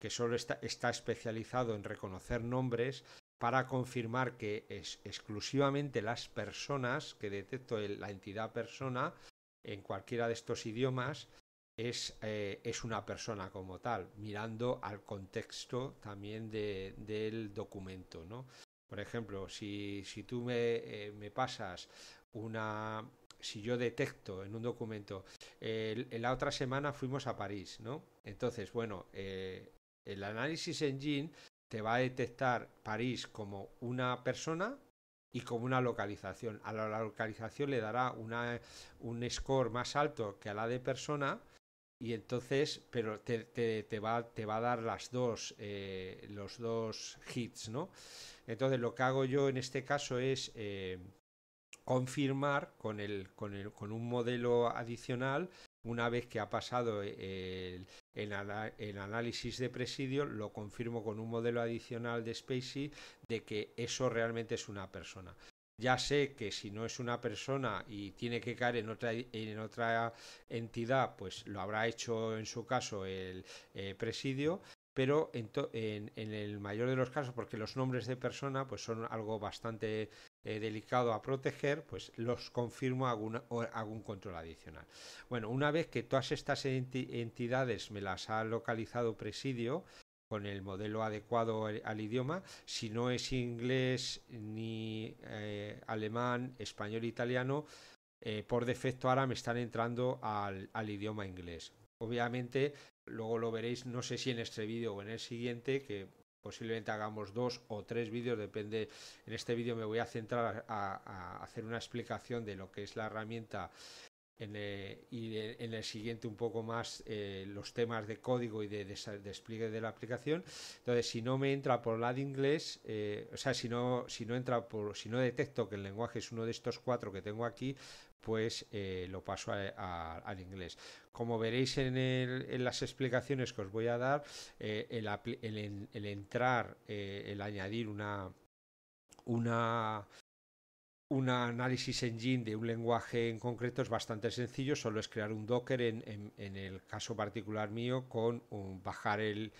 que solo está, especializado en reconocer nombres para confirmar que es exclusivamente las personas, que detecto la entidad persona en cualquiera de estos idiomas, es, eh, es una persona como tal, mirando al contexto también de, del documento. ¿no? Por ejemplo, si, tú eh, me, pasas una... Si yo detecto en un documento, en la otra semana fuimos a París, ¿no? Entonces, bueno, eh, el análisis engine te va a detectar París como una persona y como una localización. A la localización le dará una, un score más alto que a la de persona y entonces, pero te, te, va, te va a dar las dos, eh, los dos hits, ¿no? Entonces lo que hago yo en este caso es eh, confirmar con, el, con, el, con un modelo adicional una vez que ha pasado eh, el, el, análisis de presidio, lo confirmo con un modelo adicional de Spacey de que eso realmente es una persona ya sé que si no es una persona y tiene que caer en otra, entidad, pues lo habrá hecho en su caso el eh, presidio, pero en, el mayor de los casos, porque los nombres de persona pues son algo bastante eh, delicado a proteger, pues los confirmo algún control adicional. Bueno, una vez que todas estas entidades me las ha localizado presidio, con el modelo adecuado eh, al, idioma. Si no es inglés ni eh, alemán, español, italiano, eh, por defecto ahora me están entrando al, idioma inglés. Obviamente, luego lo veréis, no sé si en este vídeo o en el siguiente, que posiblemente hagamos dos o tres vídeos, depende. En este vídeo me voy a centrar a, a, hacer una explicación de lo que es la herramienta eh, y en el siguiente un poco más eh, los temas de código y de, despliegue de la aplicación. Entonces, si no me entra por la de inglés, eh, o sea, si no, si no entra por, si no detecto que el lenguaje es uno de estos cuatro que tengo aquí, pues lo paso a, al inglés. Como veréis en, las explicaciones que os voy a dar, el, el, entrar, el añadir una una un análisis engine de un lenguaje en concreto es bastante sencillo, solo es crear un Docker en, el caso particular mío con bajar el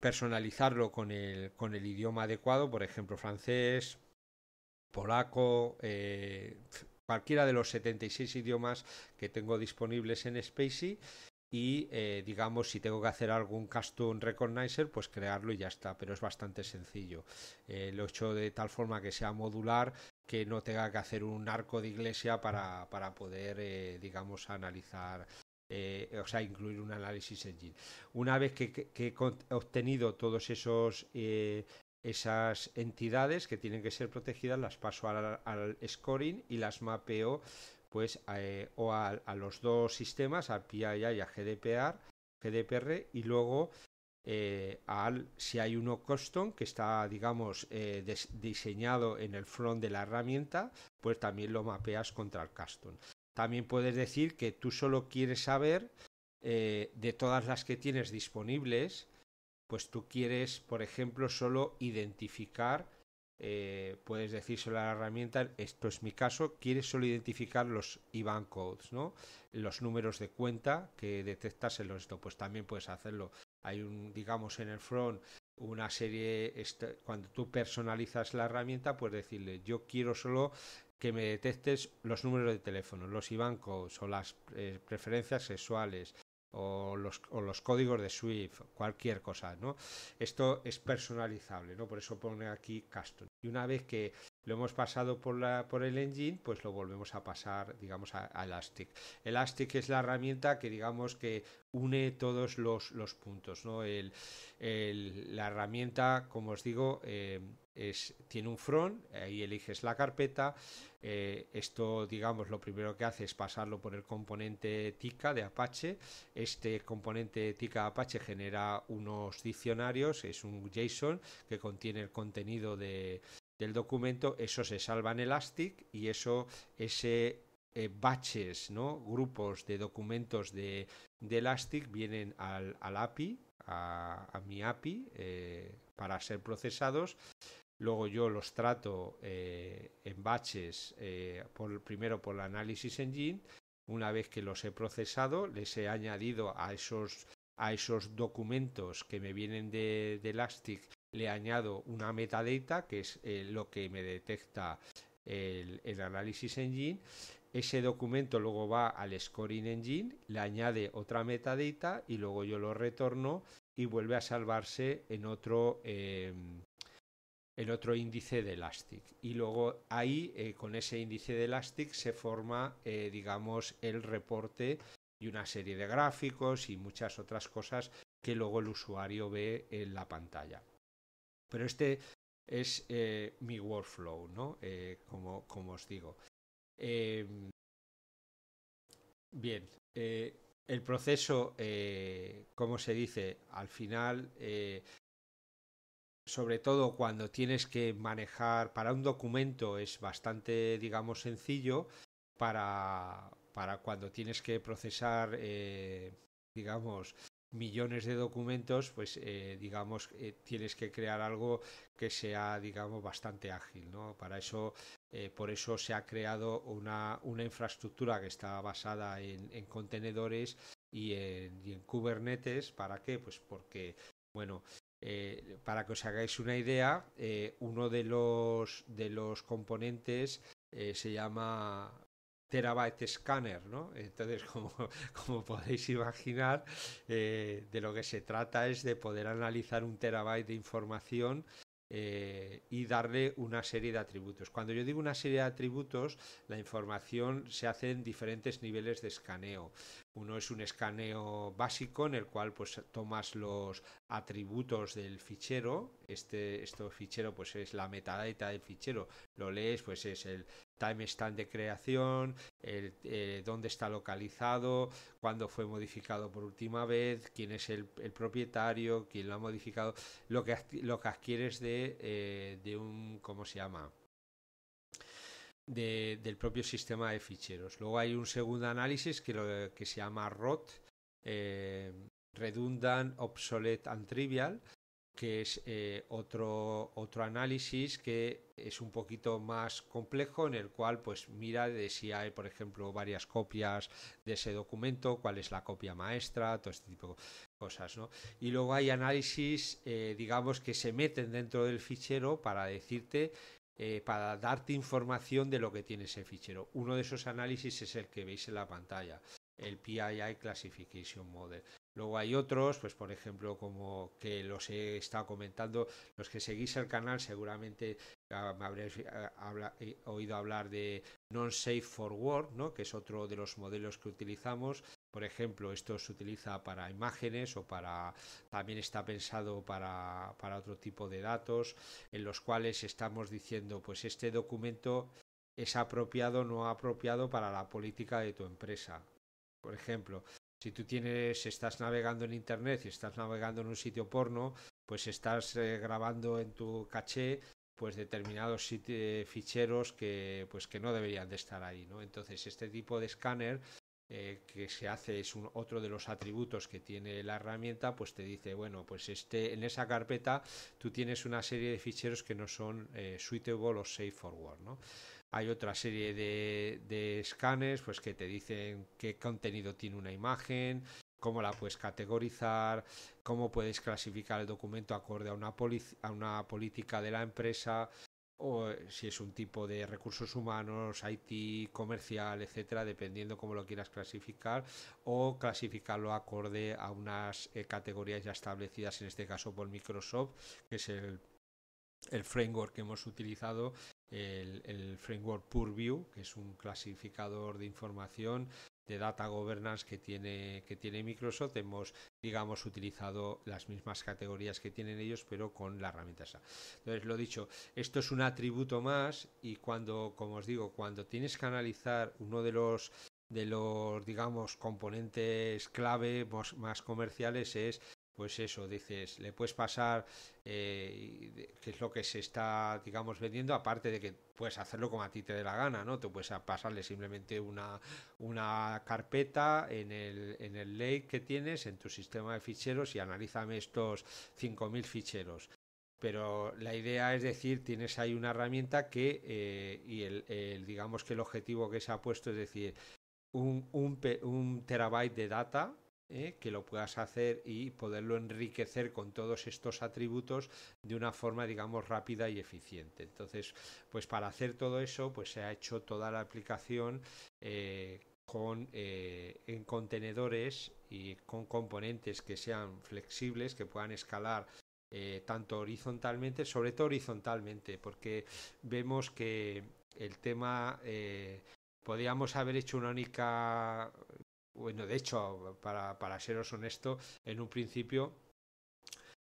personalizarlo con el, idioma adecuado, por ejemplo francés, polaco, eh, cualquiera de los 76 idiomas que tengo disponibles en Spacey y eh, digamos si tengo que hacer algún custom recognizer pues crearlo y ya está pero es bastante sencillo eh, lo he hecho de tal forma que sea modular que no tenga que hacer un arco de iglesia para, poder eh, digamos analizar o sea incluir un análisis engine una vez que, he obtenido todos esos esas entidades que tienen que ser protegidas las paso al scoring y las mapeo pues eh, o a, los dos sistemas, al PIA y a GDPR, GDPR y luego eh, al si hay uno custom que está, digamos, eh, diseñado en el front de la herramienta, pues también lo mapeas contra el custom. También puedes decir que tú solo quieres saber de todas las que tienes disponibles, pues tú quieres, por ejemplo, solo identificar eh, puedes decírselo a la herramienta, esto es mi caso, quieres solo identificar los IBAN codes, ¿no? Los números de cuenta que detectas en esto, pues también puedes hacerlo. Hay un, digamos, en el front una serie, cuando tú personalizas la herramienta, puedes decirle, yo quiero solo que me detectes los números de teléfono, los IBAN codes o las eh, preferencias sexuales, o los, los códigos de Swift, cualquier cosa, ¿no? Esto es personalizable, ¿no? Por eso pone aquí custom. Y una vez que lo hemos pasado por, el engine, pues lo volvemos a pasar, digamos, a, Elastic. Elastic es la herramienta que, digamos, que une todos los, puntos, ¿no? El, la herramienta, como os digo, eh, es, tiene un front, ahí eliges la carpeta, eh, esto, digamos, lo primero que hace es pasarlo por el componente TICA de Apache, este componente TICA Apache genera unos diccionarios, es un JSON que contiene el contenido de, del documento, eso se salva en Elastic y eso, ese eh, batches, ¿no? grupos de documentos de, de Elastic vienen al, API, a, mi API, eh, para ser procesados. Luego yo los trato eh, en batches, por, primero por el Analysis Engine. Una vez que los he procesado, les he añadido a esos, a esos documentos que me vienen de, de Elastic le añado una metadata, que es eh, lo que me detecta el, el análisis engine. Ese documento luego va al scoring engine, le añade otra metadata y luego yo lo retorno y vuelve a salvarse en otro, em, otro índice de Elastic. Y luego ahí, eh, con ese índice de Elastic, se forma, eh, digamos, el reporte y una serie de gráficos y muchas otras cosas que luego el usuario ve en la pantalla. Pero este es eh, mi workflow, ¿no? Eh, como, os digo. Em, bien, eh, el proceso, como se dice, al final, sobre todo cuando tienes que manejar, para un documento es bastante, digamos, sencillo, para cuando tienes que procesar, digamos, millones de documentos, pues eh, digamos, eh, tienes que crear algo que sea, digamos, bastante ágil, ¿no? Para eso, eh, por eso se ha creado una, una infraestructura que está basada en, en contenedores y en, y en, Kubernetes. ¿Para qué? Pues porque, bueno, para que os hagáis una idea, uno de los, de los componentes se llama terabyte scanner, ¿no? Entonces, como, como podéis imaginar, eh, de lo que se trata es de poder analizar un terabyte de información eh, y darle una serie de atributos. Cuando yo digo una serie de atributos, la información se hace en diferentes niveles de escaneo. Uno es un escaneo básico en el cual pues tomas los atributos del fichero. Este, este fichero pues es la metadata del fichero. Lo lees, pues es el, timestamp de creación, eh, dónde está localizado, cuándo fue modificado por última vez, quién es el, propietario, quién lo ha modificado, lo que, adquieres eh, de, un, ¿cómo se llama? del propio sistema de ficheros. Luego hay un segundo análisis que, se llama ROT, eh, Redundant, Obsolete and Trivial, que es eh, otro, análisis que es un poquito más complejo en el cual pues mira de si hay por ejemplo varias copias de ese documento, cuál es la copia maestra, todo este tipo de cosas. ¿no? Y luego hay análisis eh, digamos que se meten dentro del fichero para decirte eh, para darte información de lo que tiene ese fichero. Uno de esos análisis es el que veis en la pantalla, el PII Classification Model. Luego hay otros, pues por ejemplo, como que los he estado comentando, los que seguís el canal seguramente ah, me habréis eh, eh, oído hablar de Non-Safe for Work, ¿no? que es otro de los modelos que utilizamos. Por ejemplo, esto se utiliza para imágenes o para también está pensado para, para otro tipo de datos, en los cuales estamos diciendo, pues este documento es apropiado o no apropiado para la política de tu empresa. Por ejemplo, si tú tienes, estás navegando en internet y si estás navegando en un sitio porno, pues estás eh, grabando en tu caché pues determinados ficheros que pues que no deberían de estar ahí, Entonces este tipo de escáner eh, que se hace es otro de los atributos que tiene la herramienta, pues te dice, bueno, pues este, en esa carpeta tú tienes una serie de ficheros que no son eh, suitable o safe for work, hay otra serie de, de pues, que te dicen qué contenido tiene una imagen, cómo la puedes categorizar, cómo puedes clasificar el documento acorde a una, política de la empresa, o eh, si es un tipo de recursos humanos, IT, comercial, etcétera, dependiendo cómo lo quieras clasificar, o clasificarlo acorde a unas eh, categorías ya establecidas, en este caso por Microsoft, que es el el framework que hemos utilizado, el, framework Purview, que es un clasificador de información de data governance que tiene, que tiene Microsoft. Hemos, digamos, utilizado las mismas categorías que tienen ellos, pero con la herramienta esa. Entonces, lo dicho, esto es un atributo más y cuando, como os digo, cuando tienes que analizar uno de los de los digamos componentes clave más, más comerciales es pues eso, dices, le puedes pasar, eh, qué es lo que se está, digamos, vendiendo, aparte de que puedes hacerlo como a ti te dé la gana, ¿no? Tú puedes pasarle simplemente una, carpeta en el, en que tienes, en tu sistema de ficheros y analízame estos 5.000 ficheros. Pero la idea es decir, tienes ahí una herramienta que, eh, y el, digamos que el objetivo que se ha puesto es decir, un, un, un terabyte de data eh, que lo puedas hacer y poderlo enriquecer con todos estos atributos de una forma digamos rápida y eficiente entonces pues para hacer todo eso pues se ha hecho toda la aplicación eh, con eh, en contenedores y con componentes que sean flexibles que puedan escalar tanto horizontalmente sobre todo horizontalmente porque vemos que el tema podríamos haber hecho una única bueno, de hecho, para, para seros honesto, en un principio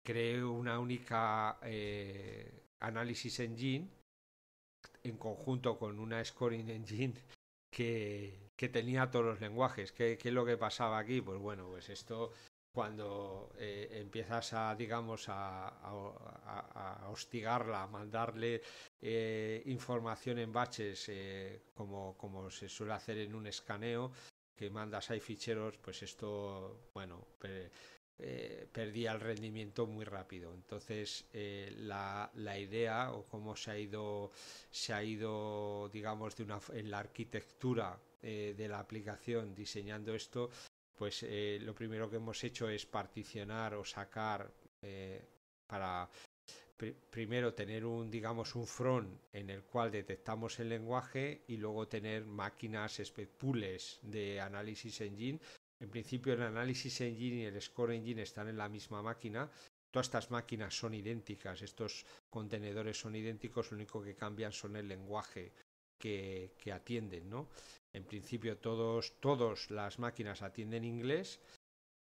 creé una única eh, análisis engine en conjunto con una scoring engine que, que tenía todos los lenguajes. ¿Qué, es lo que pasaba aquí? Pues bueno, pues esto cuando eh, empiezas a, digamos, a, hostigarla, a mandarle eh, información en baches, eh, como se suele hacer en un escaneo, que mandas hay ficheros, pues esto, bueno, eh, perdía el rendimiento muy rápido. Entonces, eh, la, la, idea o cómo se ha ido, se ha ido, digamos, de una, en la arquitectura eh, de la aplicación diseñando esto, pues lo primero que hemos hecho es particionar o sacar para primero tener un digamos un front en el cual detectamos el lenguaje y luego tener máquinas pools de análisis engine en principio el análisis engine y el score engine están en la misma máquina todas estas máquinas son idénticas estos contenedores son idénticos lo único que cambian son el lenguaje que, atienden no en principio todos todas las máquinas atienden inglés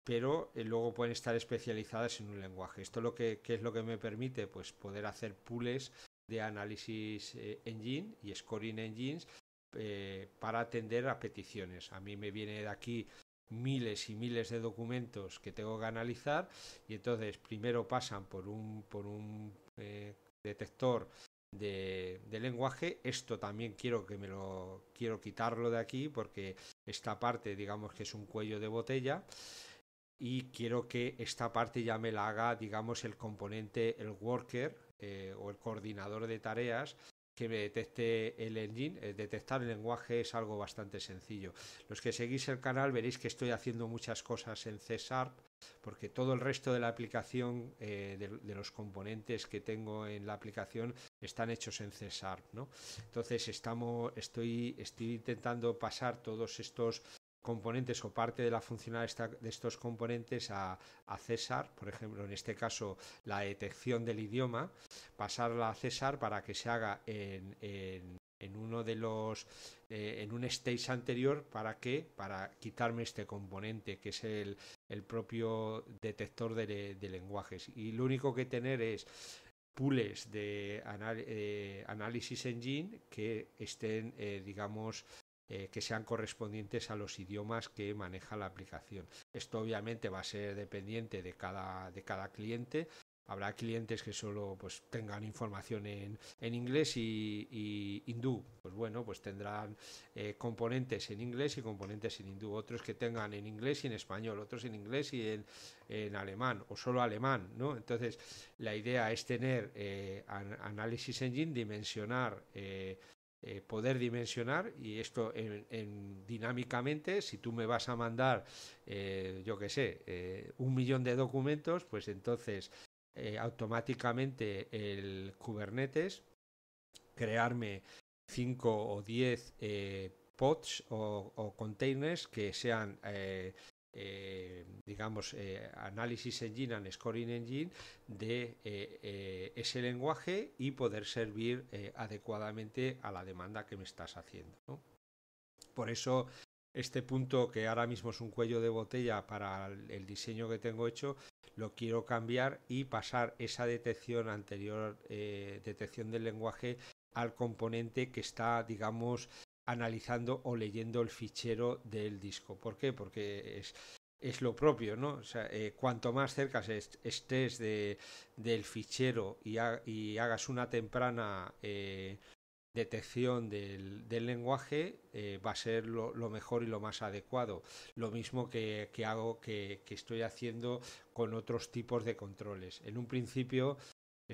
pero eh, luego pueden estar especializadas en un lenguaje. Esto lo que, es lo que me permite pues, poder hacer pools de análisis eh, engine y scoring engines eh, para atender a peticiones. A mí me viene de aquí miles y miles de documentos que tengo que analizar y entonces primero pasan por un, por un eh, detector de, de, lenguaje. Esto también quiero que me lo quiero quitarlo de aquí porque esta parte digamos que es un cuello de botella y quiero que esta parte ya me la haga, digamos, el componente, el worker eh, o el coordinador de tareas que me detecte el engine. Eh, detectar el lenguaje es algo bastante sencillo. Los que seguís el canal veréis que estoy haciendo muchas cosas en C porque todo el resto de la aplicación, eh, de, los componentes que tengo en la aplicación, están hechos en C ¿no? Entonces estamos, estoy, estoy intentando pasar todos estos componentes o parte de la funcionalidad de estos componentes a, César, por ejemplo, en este caso la detección del idioma, pasarla a César para que se haga en, uno de los eh, en un stage anterior para que para quitarme este componente que es el, propio detector de, lenguajes y lo único que tener es pools de eh, análisis engine que estén, eh, digamos, eh, que sean correspondientes a los idiomas que maneja la aplicación. Esto obviamente va a ser dependiente de cada, de cada cliente. Habrá clientes que solo pues, tengan información en, en inglés y, hindú. Pues bueno, pues tendrán eh, componentes en inglés y componentes en hindú. Otros que tengan en inglés y en español. Otros en inglés y en, en alemán. O solo alemán, ¿no? Entonces, la idea es tener eh, análisis engine, dimensionar eh, eh, poder dimensionar y esto en, dinámicamente, si tú me vas a mandar, eh, yo que sé, eh, un millón de documentos, pues entonces automáticamente el Kubernetes crearme cinco o diez pods o, containers que sean eh, digamos, eh, análisis engine and scoring engine de eh, ese lenguaje y poder servir adecuadamente a la demanda que me estás haciendo. Por eso, este punto que ahora mismo es un cuello de botella para el diseño que tengo hecho, lo quiero cambiar y pasar esa detección anterior, detección del lenguaje al componente que está, digamos, analizando o leyendo el fichero del disco. ¿Por qué? Porque es, lo propio, ¿no? O sea, eh, cuanto más cerca estés del fichero y, hagas una temprana eh, detección del, lenguaje, eh, va a ser lo, mejor y lo más adecuado. Lo mismo que, hago, que, estoy haciendo con otros tipos de controles. En un principio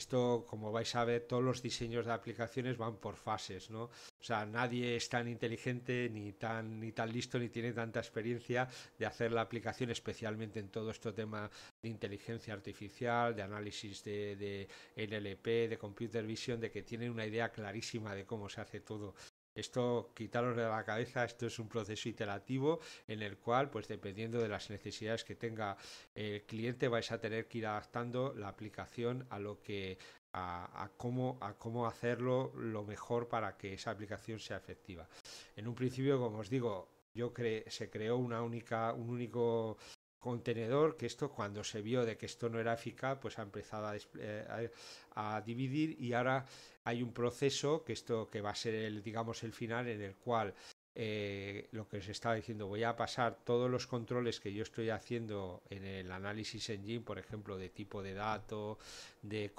esto, como vais a ver, todos los diseños de aplicaciones van por fases, ¿no? O sea, nadie es tan inteligente, ni tan, ni tan listo, ni tiene tanta experiencia de hacer la aplicación, especialmente en todo este tema de inteligencia artificial, de análisis de, de NLP, de computer vision, de que tienen una idea clarísima de cómo se hace todo. Esto, quitaros de la cabeza, esto es un proceso iterativo en el cual, pues dependiendo de las necesidades que tenga el cliente, vais a tener que ir adaptando la aplicación a lo que a, cómo, a cómo hacerlo lo mejor para que esa aplicación sea efectiva. En un principio, como os digo, yo se creó una única, un único contenedor, que esto cuando se vio de que esto no era eficaz, pues ha empezado eh, a, dividir y ahora hay un proceso que esto que va a ser el, digamos, el final en el cual eh, lo que se está diciendo, voy a pasar todos los controles que yo estoy haciendo en el análisis engine, por ejemplo, de tipo de dato, de,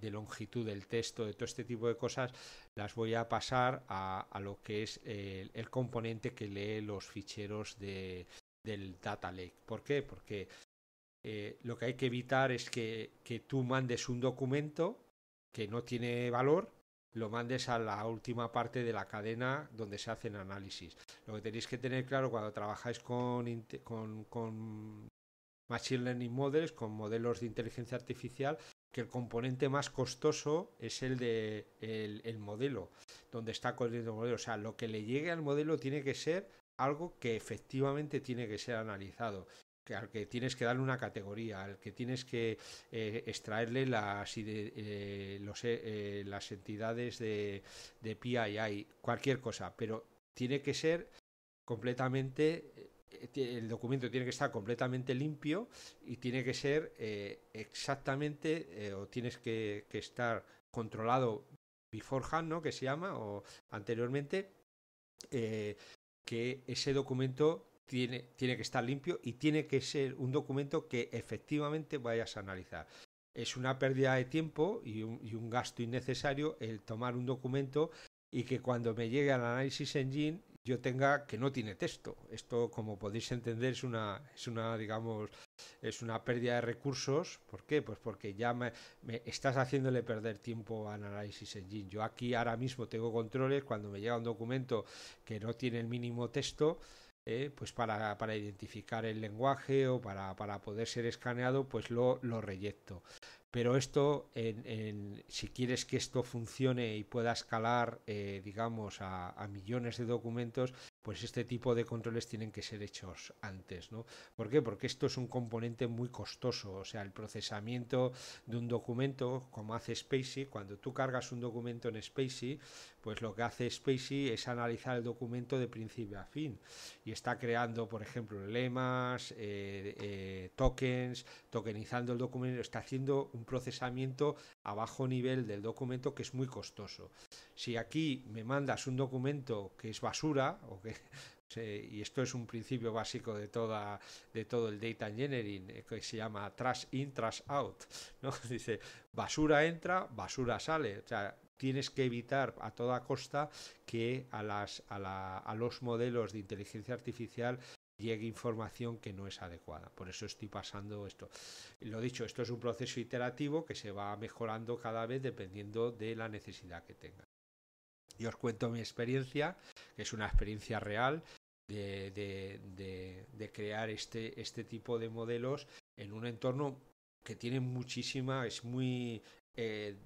de, longitud del texto, de todo este tipo de cosas, las voy a pasar a, lo que es el componente que lee los ficheros de, del data lake. ¿Por qué? Porque eh, lo que hay que evitar es que, que, tú mandes un documento que no tiene valor, lo mandes a la última parte de la cadena donde se hacen análisis. Lo que tenéis que tener claro cuando trabajáis con, con, Machine Learning Models, con modelos de inteligencia artificial, que el componente más costoso es el de el, modelo, donde está corriendo el modelo. O sea, lo que le llegue al modelo tiene que ser algo que efectivamente tiene que ser analizado al que tienes que darle una categoría, al que tienes que eh, extraerle las, eh, eh, las entidades de, de PII, cualquier cosa, pero tiene que ser completamente, el documento tiene que estar completamente limpio y tiene que ser exactamente, o tienes que, que, estar controlado beforehand, ¿no? Que se llama, o anteriormente, que ese documento tiene, tiene que estar limpio y tiene que ser un documento que efectivamente vayas a analizar. Es una pérdida de tiempo y un, gasto innecesario el tomar un documento y que cuando me llegue al análisis engine yo tenga que no tiene texto. Esto, como podéis entender, es una, es una digamos, es una pérdida de recursos. ¿Por qué? Pues porque ya me, estás haciéndole perder tiempo a Analysis Engine. Yo aquí ahora mismo tengo controles cuando me llega un documento que no tiene el mínimo texto. Eh, pues para, para, identificar el lenguaje o para, para poder ser escaneado, pues lo, lo, reyecto. Pero esto, en, si quieres que esto funcione y pueda escalar, eh, digamos, a, millones de documentos, pues este tipo de controles tienen que ser hechos antes, ¿no? ¿Por qué? Porque esto es un componente muy costoso, o sea, el procesamiento de un documento, como hace Spacey, cuando tú cargas un documento en Spacey, pues lo que hace Spacey es analizar el documento de principio a fin y está creando, por ejemplo, lemas, eh, eh, tokens, tokenizando el documento, está haciendo un procesamiento a bajo nivel del documento que es muy costoso. Si aquí me mandas un documento que es basura, eh, y esto es un principio básico de, toda, de todo el data engineering, eh, que se llama trash in, trash out, ¿no? Dice, basura entra, basura sale. O sea, tienes que evitar a toda costa que a, las, a, la, a, los modelos de inteligencia artificial llegue información que no es adecuada. Por eso estoy pasando esto. Lo dicho, esto es un proceso iterativo que se va mejorando cada vez dependiendo de la necesidad que tenga. Y os cuento mi experiencia, que es una experiencia real, de, crear este, este tipo de modelos en un entorno que tiene muchísima, es muy, eh,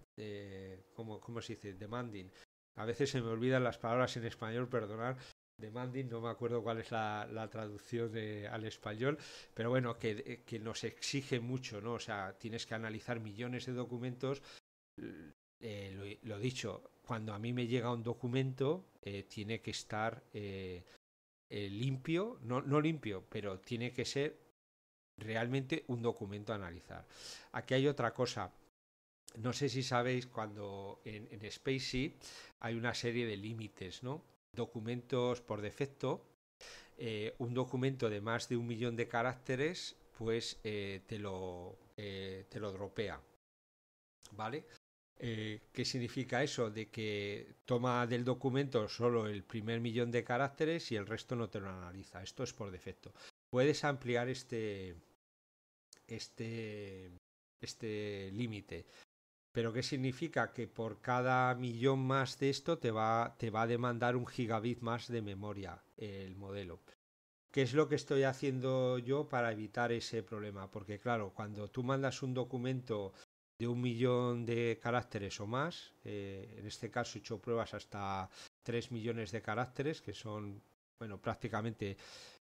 ¿cómo, se dice? Demanding. A veces se me olvidan las palabras en español, perdonar, demanding, no me acuerdo cuál es la, traducción eh, al español, pero bueno, eh, que, nos exige mucho, ¿no? O sea, tienes que analizar millones de documentos. Eh, lo, dicho, cuando a mí me llega un documento, tiene que estar limpio, no, no limpio, pero tiene que ser realmente un documento a analizar. Aquí hay otra cosa. No sé si sabéis cuando en, en Spacey hay una serie de límites, ¿no? documentos por defecto, eh, un documento de más de un millón de caracteres, pues eh, te, lo, eh, te lo dropea. ¿Vale? ¿Qué significa eso? De que toma del documento solo el primer millón de caracteres y el resto no te lo analiza. Esto es por defecto. Puedes ampliar este, este, este límite pero ¿qué significa? Que por cada millón más de esto te va, te va a demandar un gigabit más de memoria el modelo. ¿Qué es lo que estoy haciendo yo para evitar ese problema? Porque claro, cuando tú mandas un documento de un millón de caracteres o más, eh, en este caso he hecho pruebas hasta 3 millones de caracteres, que son, bueno, prácticamente,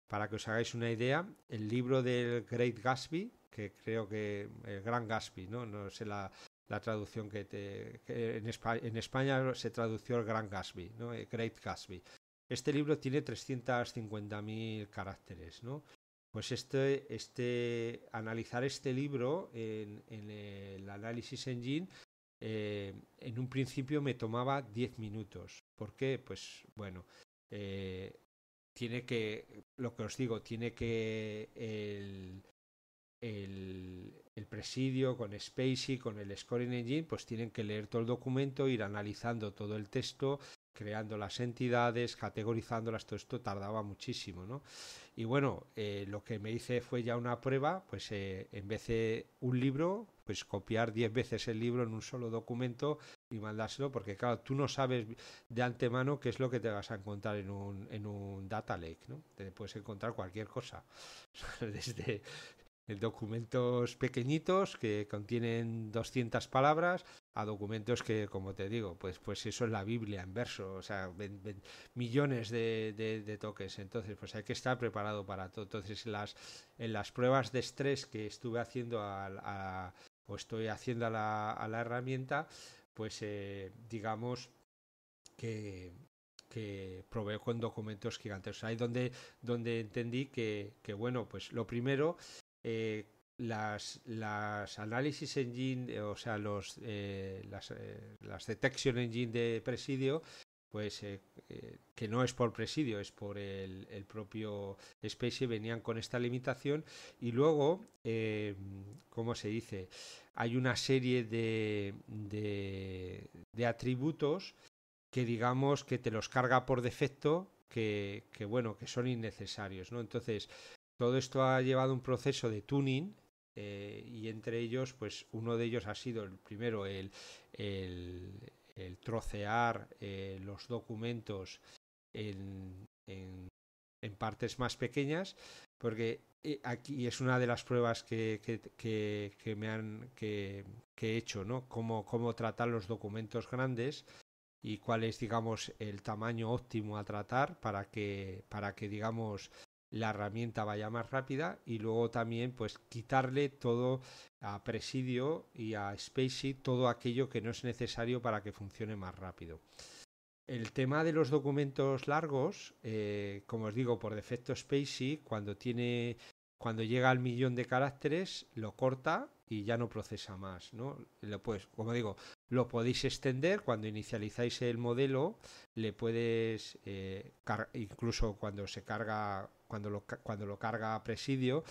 para que os hagáis una idea, el libro del Great Gatsby, que creo que el Gran Gatsby, ¿no? No sé la, la traducción que, te, en, España, se tradució el Gran Gatsby, ¿no? Eh, Great Gatsby. Este libro tiene 350.000 caracteres, ¿no? Pues este, este, analizar este libro en, el análisis engine eh, en un principio me tomaba 10 minutos. ¿Por qué? Pues bueno, eh, tiene que, lo que os digo, tiene que el, el, presidio, con Spacey, con el Scoring Engine, pues tienen que leer todo el documento, ir analizando todo el texto, creando las entidades, categorizándolas, todo esto tardaba muchísimo, ¿no? Y bueno, eh, lo que me hice fue ya una prueba, pues eh, en vez de un libro, pues copiar 10 veces el libro en un solo documento y mandárselo, porque claro, tú no sabes de antemano qué es lo que te vas a encontrar en un, en un data lake, ¿no? Te puedes encontrar cualquier cosa, desde documentos pequeñitos que contienen 200 palabras a documentos que, como te digo, pues, pues eso es la Biblia en verso, o sea, millones de, de, toques. Entonces, pues hay que estar preparado para todo. Entonces, en las, en las pruebas de estrés que estuve haciendo a, o estoy haciendo a la, a la herramienta, pues eh, digamos que, que proveo con documentos gigantes. ahí donde, donde entendí que, que, bueno, pues lo primero eh, las, las análisis engine, eh, o sea, los, eh, las, las, detection engine de presidio, pues que no es por presidio, es por el, propio especie, venían con esta limitación. Y luego, ¿cómo se dice? Hay una serie de, de, atributos que digamos que te los carga por defecto que, que, bueno, que son innecesarios, ¿no? Entonces, todo esto ha llevado un proceso de tuning eh, y entre ellos, pues uno de ellos ha sido el primero el, trocear eh, los documentos en, partes más pequeñas, porque eh, aquí es una de las pruebas que, me han he hecho, Cómo, cómo tratar los documentos grandes y cuál es digamos el tamaño óptimo a tratar para que para que digamos la herramienta vaya más rápida y luego también pues quitarle todo a Presidio y a Spacey todo aquello que no es necesario para que funcione más rápido. El tema de los documentos largos, eh, como os digo, por defecto Spacey cuando tiene cuando llega al millón de caracteres lo corta y ya no procesa más, ¿no? Lo como digo, lo podéis extender cuando inicializáis el modelo, le puedes eh, incluso cuando se carga cuando lo, carga Presidio,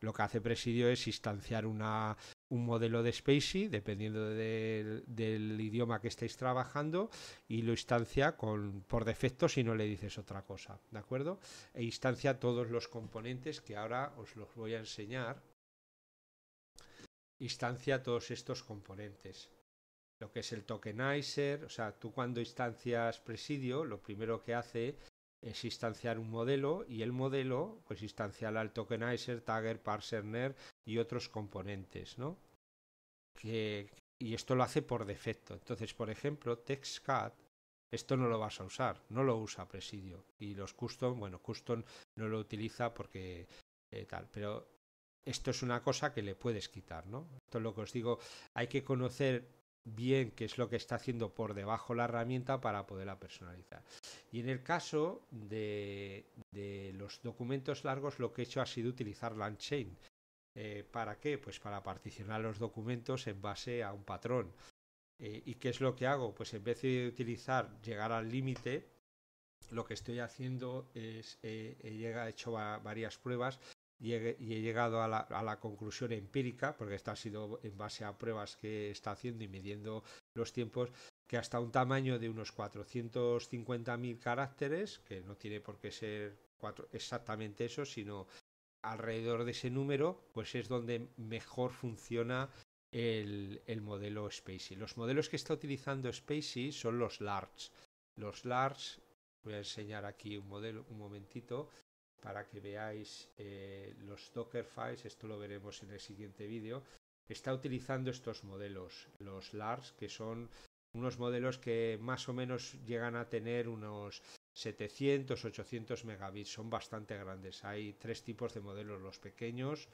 lo que hace Presidio es instanciar una, un modelo de Spacey, dependiendo del, del idioma que estéis trabajando, y lo instancia con, por defecto si no le dices otra cosa, ¿de acuerdo? E instancia todos los componentes que ahora os los voy a enseñar. Instancia todos estos componentes. Lo que es el tokenizer, o sea, tú cuando instancias presidio, lo primero que hace es instanciar un modelo y el modelo pues instanciar al tokenizer, tagger, parser, e y otros componentes, ¿no? Que, y esto lo hace por defecto. Entonces, por ejemplo, textcat, esto no lo vas a usar, no lo usa Presidio. Y los custom, bueno, custom no lo utiliza porque eh, tal, pero esto es una cosa que le puedes quitar, ¿no? Esto es lo que os digo, hay que conocer bien qué es lo que está haciendo por debajo la herramienta para poderla personalizar. Y en el caso de, los documentos largos, lo que he hecho ha sido utilizar Landchain eh, ¿Para qué? Pues para particionar los documentos en base a un patrón. Eh, ¿Y qué es lo que hago? Pues en vez de utilizar llegar al límite, lo que estoy haciendo es, eh, he hecho varias pruebas y he, llegado a la, conclusión empírica, porque esta ha sido en base a pruebas que está haciendo y midiendo los tiempos, que hasta un tamaño de unos 450.000 caracteres, que no tiene por qué ser exactamente eso, sino alrededor de ese número, pues es donde mejor funciona el, modelo Spacey. Los modelos que está utilizando Spacey son los large. Los large, voy a enseñar aquí un modelo un momentito, para que veáis eh, los los files, esto lo veremos en el siguiente vídeo, está utilizando estos modelos, los LARS, que son unos modelos que más o menos llegan a tener unos 700, 800 megabits, son bastante grandes. Hay tres tipos de modelos, los pequeños,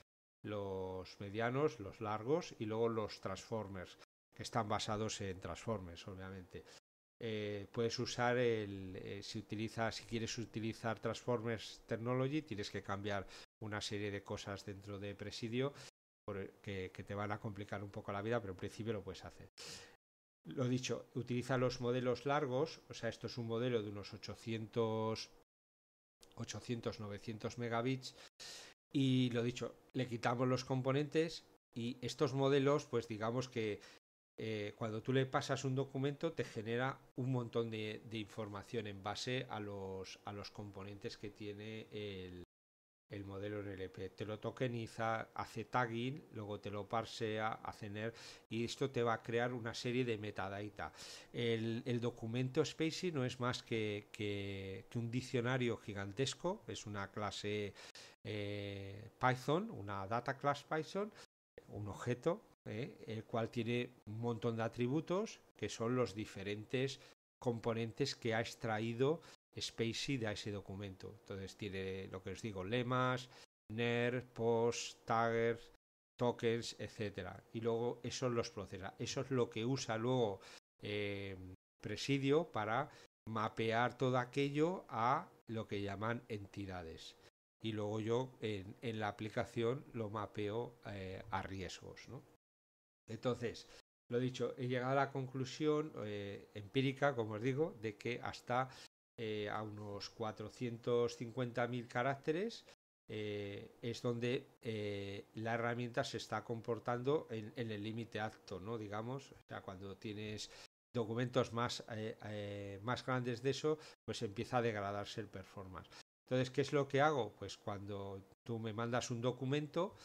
los medianos, los largos y luego los transformers, que están basados en transformers, obviamente. Eh, puedes usar el eh, si utilizas si quieres utilizar Transformers Technology tienes que cambiar una serie de cosas dentro de Presidio que, te van a complicar un poco la vida pero en principio lo puedes hacer lo dicho utiliza los modelos largos o sea esto es un modelo de unos 800 800 900 megabits y lo dicho le quitamos los componentes y estos modelos pues digamos que eh, cuando tú le pasas un documento te genera un montón de, información en base a los, componentes que tiene el, el modelo NLP. Te lo tokeniza, hace tagging, luego te lo parsea, hace NER y esto te va a crear una serie de metadata. El, documento Spacey no es más que, un diccionario gigantesco, es una clase eh, Python, una data class Python, un objeto ¿eh? el cual tiene un montón de atributos que son los diferentes componentes que ha extraído Spacey de ese documento. Entonces tiene lo que os digo, lemas, NER, POST, taggers, tokens, etcétera. Y luego eso los procesa. Eso es lo que usa luego eh, Presidio para mapear todo aquello a lo que llaman entidades. Y luego yo en, la aplicación lo mapeo eh, a riesgos. ¿no? Entonces, lo dicho, he llegado a la conclusión eh, empírica, como os digo, de que hasta eh, a unos 450.000 caracteres eh, es donde la herramienta se está comportando en, el límite acto, ¿no? Digamos, o sea, cuando tienes documentos más grandes de eso, pues empieza a degradarse el performance. Entonces, ¿qué es lo que hago? Pues cuando tú me mandas un documento,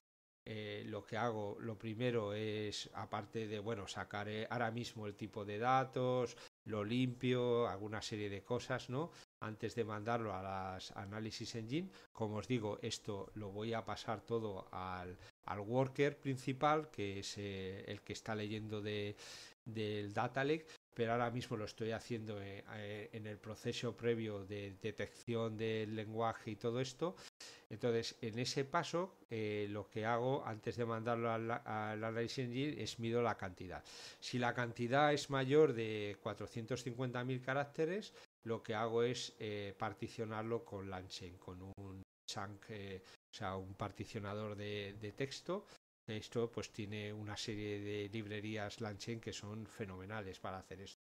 eh, lo que hago, lo primero es, aparte de, bueno, sacar ahora mismo el tipo de datos, lo limpio, alguna serie de cosas, ¿no? Antes de mandarlo a las Analysis Engine, como os digo, esto lo voy a pasar todo al, worker principal, que es eh, el que está leyendo de, del data lake, pero ahora mismo lo estoy haciendo eh, eh, en el proceso previo de detección del lenguaje y todo esto. Entonces, en ese paso, eh, lo que hago antes de mandarlo al, la Engine es mido la cantidad. Si la cantidad es mayor de 450.000 caracteres, lo que hago es particionarlo con LangChain, con un chunk, o sea, un particionador de texto esto pues tiene una serie de librerías LangChain que son fenomenales para hacer esto.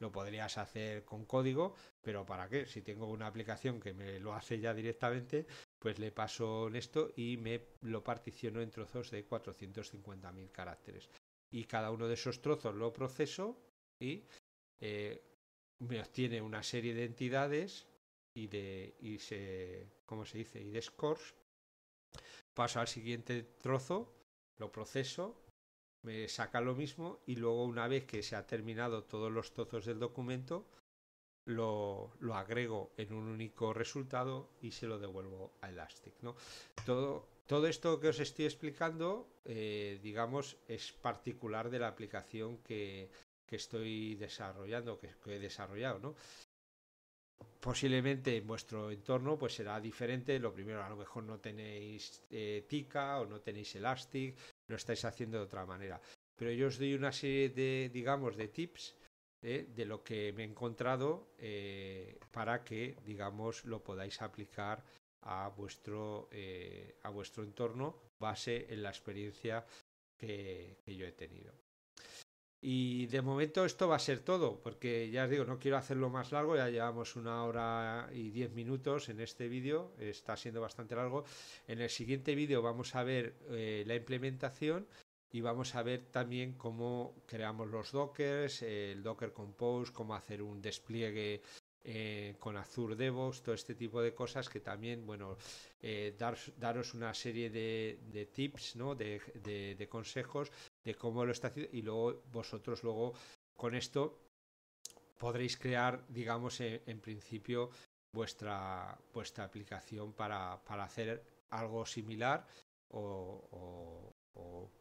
Lo podrías hacer con código, pero ¿para qué? Si tengo una aplicación que me lo hace ya directamente, pues le paso esto y me lo particiono en trozos de 450.000 caracteres. Y cada uno de esos trozos lo proceso y eh, me obtiene una serie de entidades y de y se, se dice? y de scores. Paso al siguiente trozo lo proceso, me saca lo mismo y luego una vez que se ha terminado todos los tozos del documento, lo, agrego en un único resultado y se lo devuelvo a Elastic. ¿no? Todo, esto que os estoy explicando, eh, digamos, es particular de la aplicación que, estoy desarrollando, que, que he desarrollado. ¿no? posiblemente en vuestro entorno pues será diferente. Lo primero, a lo mejor no tenéis eh, tica o no tenéis elastic, lo estáis haciendo de otra manera. Pero yo os doy una serie de, digamos, de tips eh, de lo que me he encontrado eh, para que, digamos, lo podáis aplicar a vuestro, a vuestro entorno base en la experiencia que yo he tenido. Y de momento esto va a ser todo, porque ya os digo, no quiero hacerlo más largo, ya llevamos una hora y diez minutos en este vídeo, está siendo bastante largo. En el siguiente vídeo vamos a ver eh, la implementación y vamos a ver también cómo creamos los dockers, el docker compose, cómo hacer un despliegue eh, con Azure DevOps, todo este tipo de cosas que también, bueno, eh, daros una serie de, tips, ¿no? de, consejos de cómo lo está haciendo y luego vosotros luego con esto podréis crear, digamos, en, principio vuestra, vuestra aplicación para, para hacer algo similar o,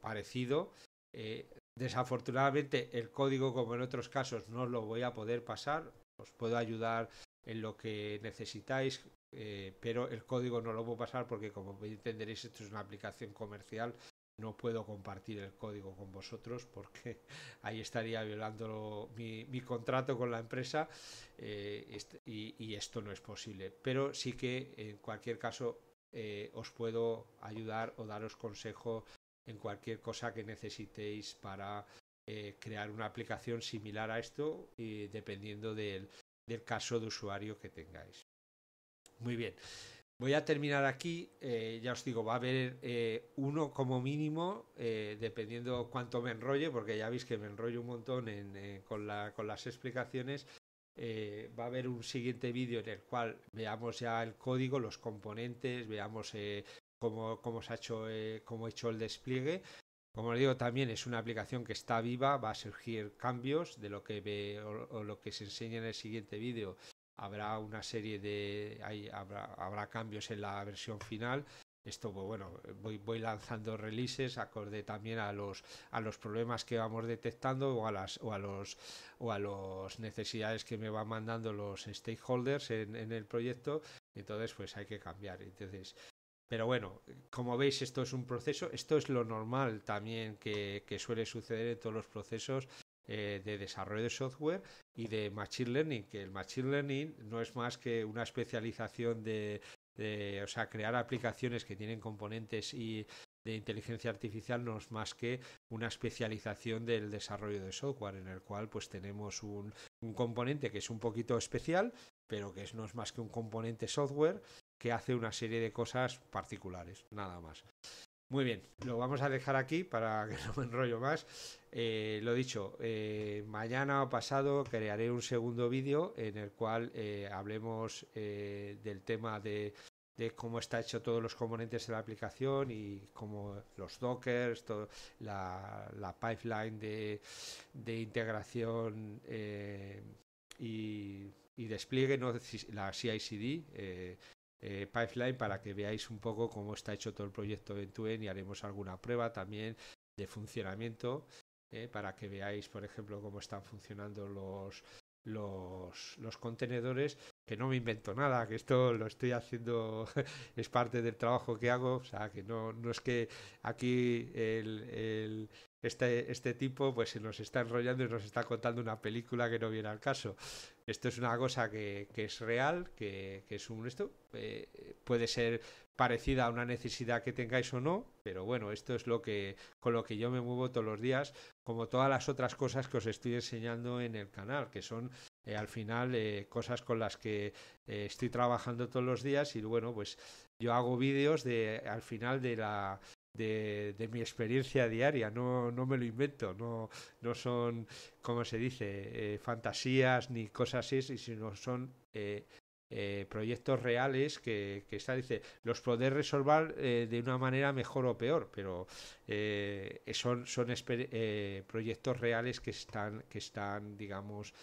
parecido. Eh, desafortunadamente el código, como en otros casos, no lo voy a poder pasar. Os puedo ayudar en lo que necesitáis, eh, pero el código no lo puedo pasar porque, como entenderéis, esto es una aplicación comercial no puedo compartir el código con vosotros porque ahí estaría violando mi, contrato con la empresa eh, este, y, esto no es posible. Pero sí que en cualquier caso eh, os puedo ayudar o daros consejo en cualquier cosa que necesitéis para eh, crear una aplicación similar a esto dependiendo del, del caso de usuario que tengáis. Muy bien, Voy a terminar aquí, eh, ya os digo, va a haber eh, uno como mínimo, eh, dependiendo cuánto me enrolle, porque ya veis que me enrollo un montón en, eh, con, la, con, las explicaciones. Eh, va a haber un siguiente vídeo en el cual veamos ya el código, los componentes, veamos eh, cómo, cómo, se ha hecho, cómo he hecho el despliegue. Como os digo, también es una aplicación que está viva, va a surgir cambios de lo que ve lo que se enseña en el siguiente vídeo habrá una serie de habrá, habrá, cambios en la versión final esto pues, bueno voy, voy lanzando releases acorde también a los a los problemas que vamos detectando o a las o a los o a necesidades que me van mandando los stakeholders en, en el proyecto entonces pues hay que cambiar entonces pero bueno, como veis, esto es un proceso, esto es lo normal también que, que, suele suceder en todos los procesos eh, de desarrollo de software y de Machine Learning, que el Machine Learning no es más que una especialización de, o sea, crear aplicaciones que tienen componentes y de inteligencia artificial no es más que una especialización del desarrollo de software en el cual pues tenemos un, componente que es un poquito especial pero que no es más que un componente software que hace una serie de cosas particulares nada más muy bien, lo vamos a dejar aquí para que no me enrollo más. Eh, lo dicho, eh, mañana o pasado crearé un segundo vídeo en el cual eh, hablemos eh, del tema de, cómo está hecho todos los componentes de la aplicación y cómo los dockers, todo, la, pipeline de, integración y, despliegue, ¿no? la CICD eh, pipeline para que veáis un poco cómo está hecho todo el proyecto en y haremos alguna prueba también de funcionamiento eh, para que veáis, por ejemplo, cómo están funcionando los, los, los contenedores que no me invento nada, que esto lo estoy haciendo, es parte del trabajo que hago, o sea, que no, no es que aquí el, el, este, este tipo pues se nos está enrollando y nos está contando una película que no viene al caso. Esto es una cosa que, que es real, que, que, es un esto. Eh, puede ser parecida a una necesidad que tengáis o no, pero bueno, esto es lo que con lo que yo me muevo todos los días, como todas las otras cosas que os estoy enseñando en el canal, que son eh, al final eh, cosas con las que estoy trabajando todos los días y bueno, pues yo hago vídeos de al final de la de, mi experiencia diaria, no, me lo invento, no, son, como se dice, eh, fantasías ni cosas así, sino son eh, eh, proyectos reales que, que está, dice, los poder resolver de una manera mejor o peor, pero son, son proyectos reales que están, que están digamos,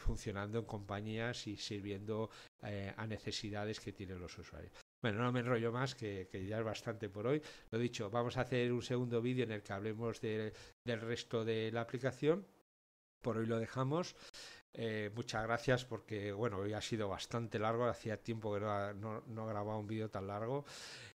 funcionando en compañías y sirviendo a necesidades que tienen los usuarios. Bueno, no me enrollo más, que, ya es bastante por hoy. Lo dicho, vamos a hacer un segundo vídeo en el que hablemos del resto de la aplicación. Por hoy lo dejamos. Eh, muchas gracias porque, bueno, hoy ha sido bastante largo. Hacía tiempo que no, grababa un vídeo tan largo.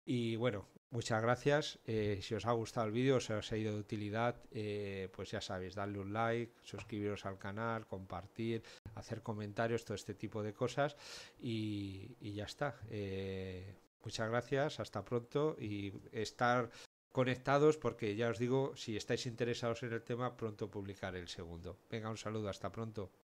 Y bueno, muchas gracias. Eh, si os ha gustado el vídeo, si os ha sido de utilidad, eh, pues ya sabéis, darle un like, suscribiros al canal, compartir, hacer comentarios, todo este tipo de cosas y, ya está. Eh, muchas gracias, hasta pronto y estar conectados porque ya os digo, si estáis interesados en el tema, pronto publicaré el segundo. Venga, un saludo, hasta pronto.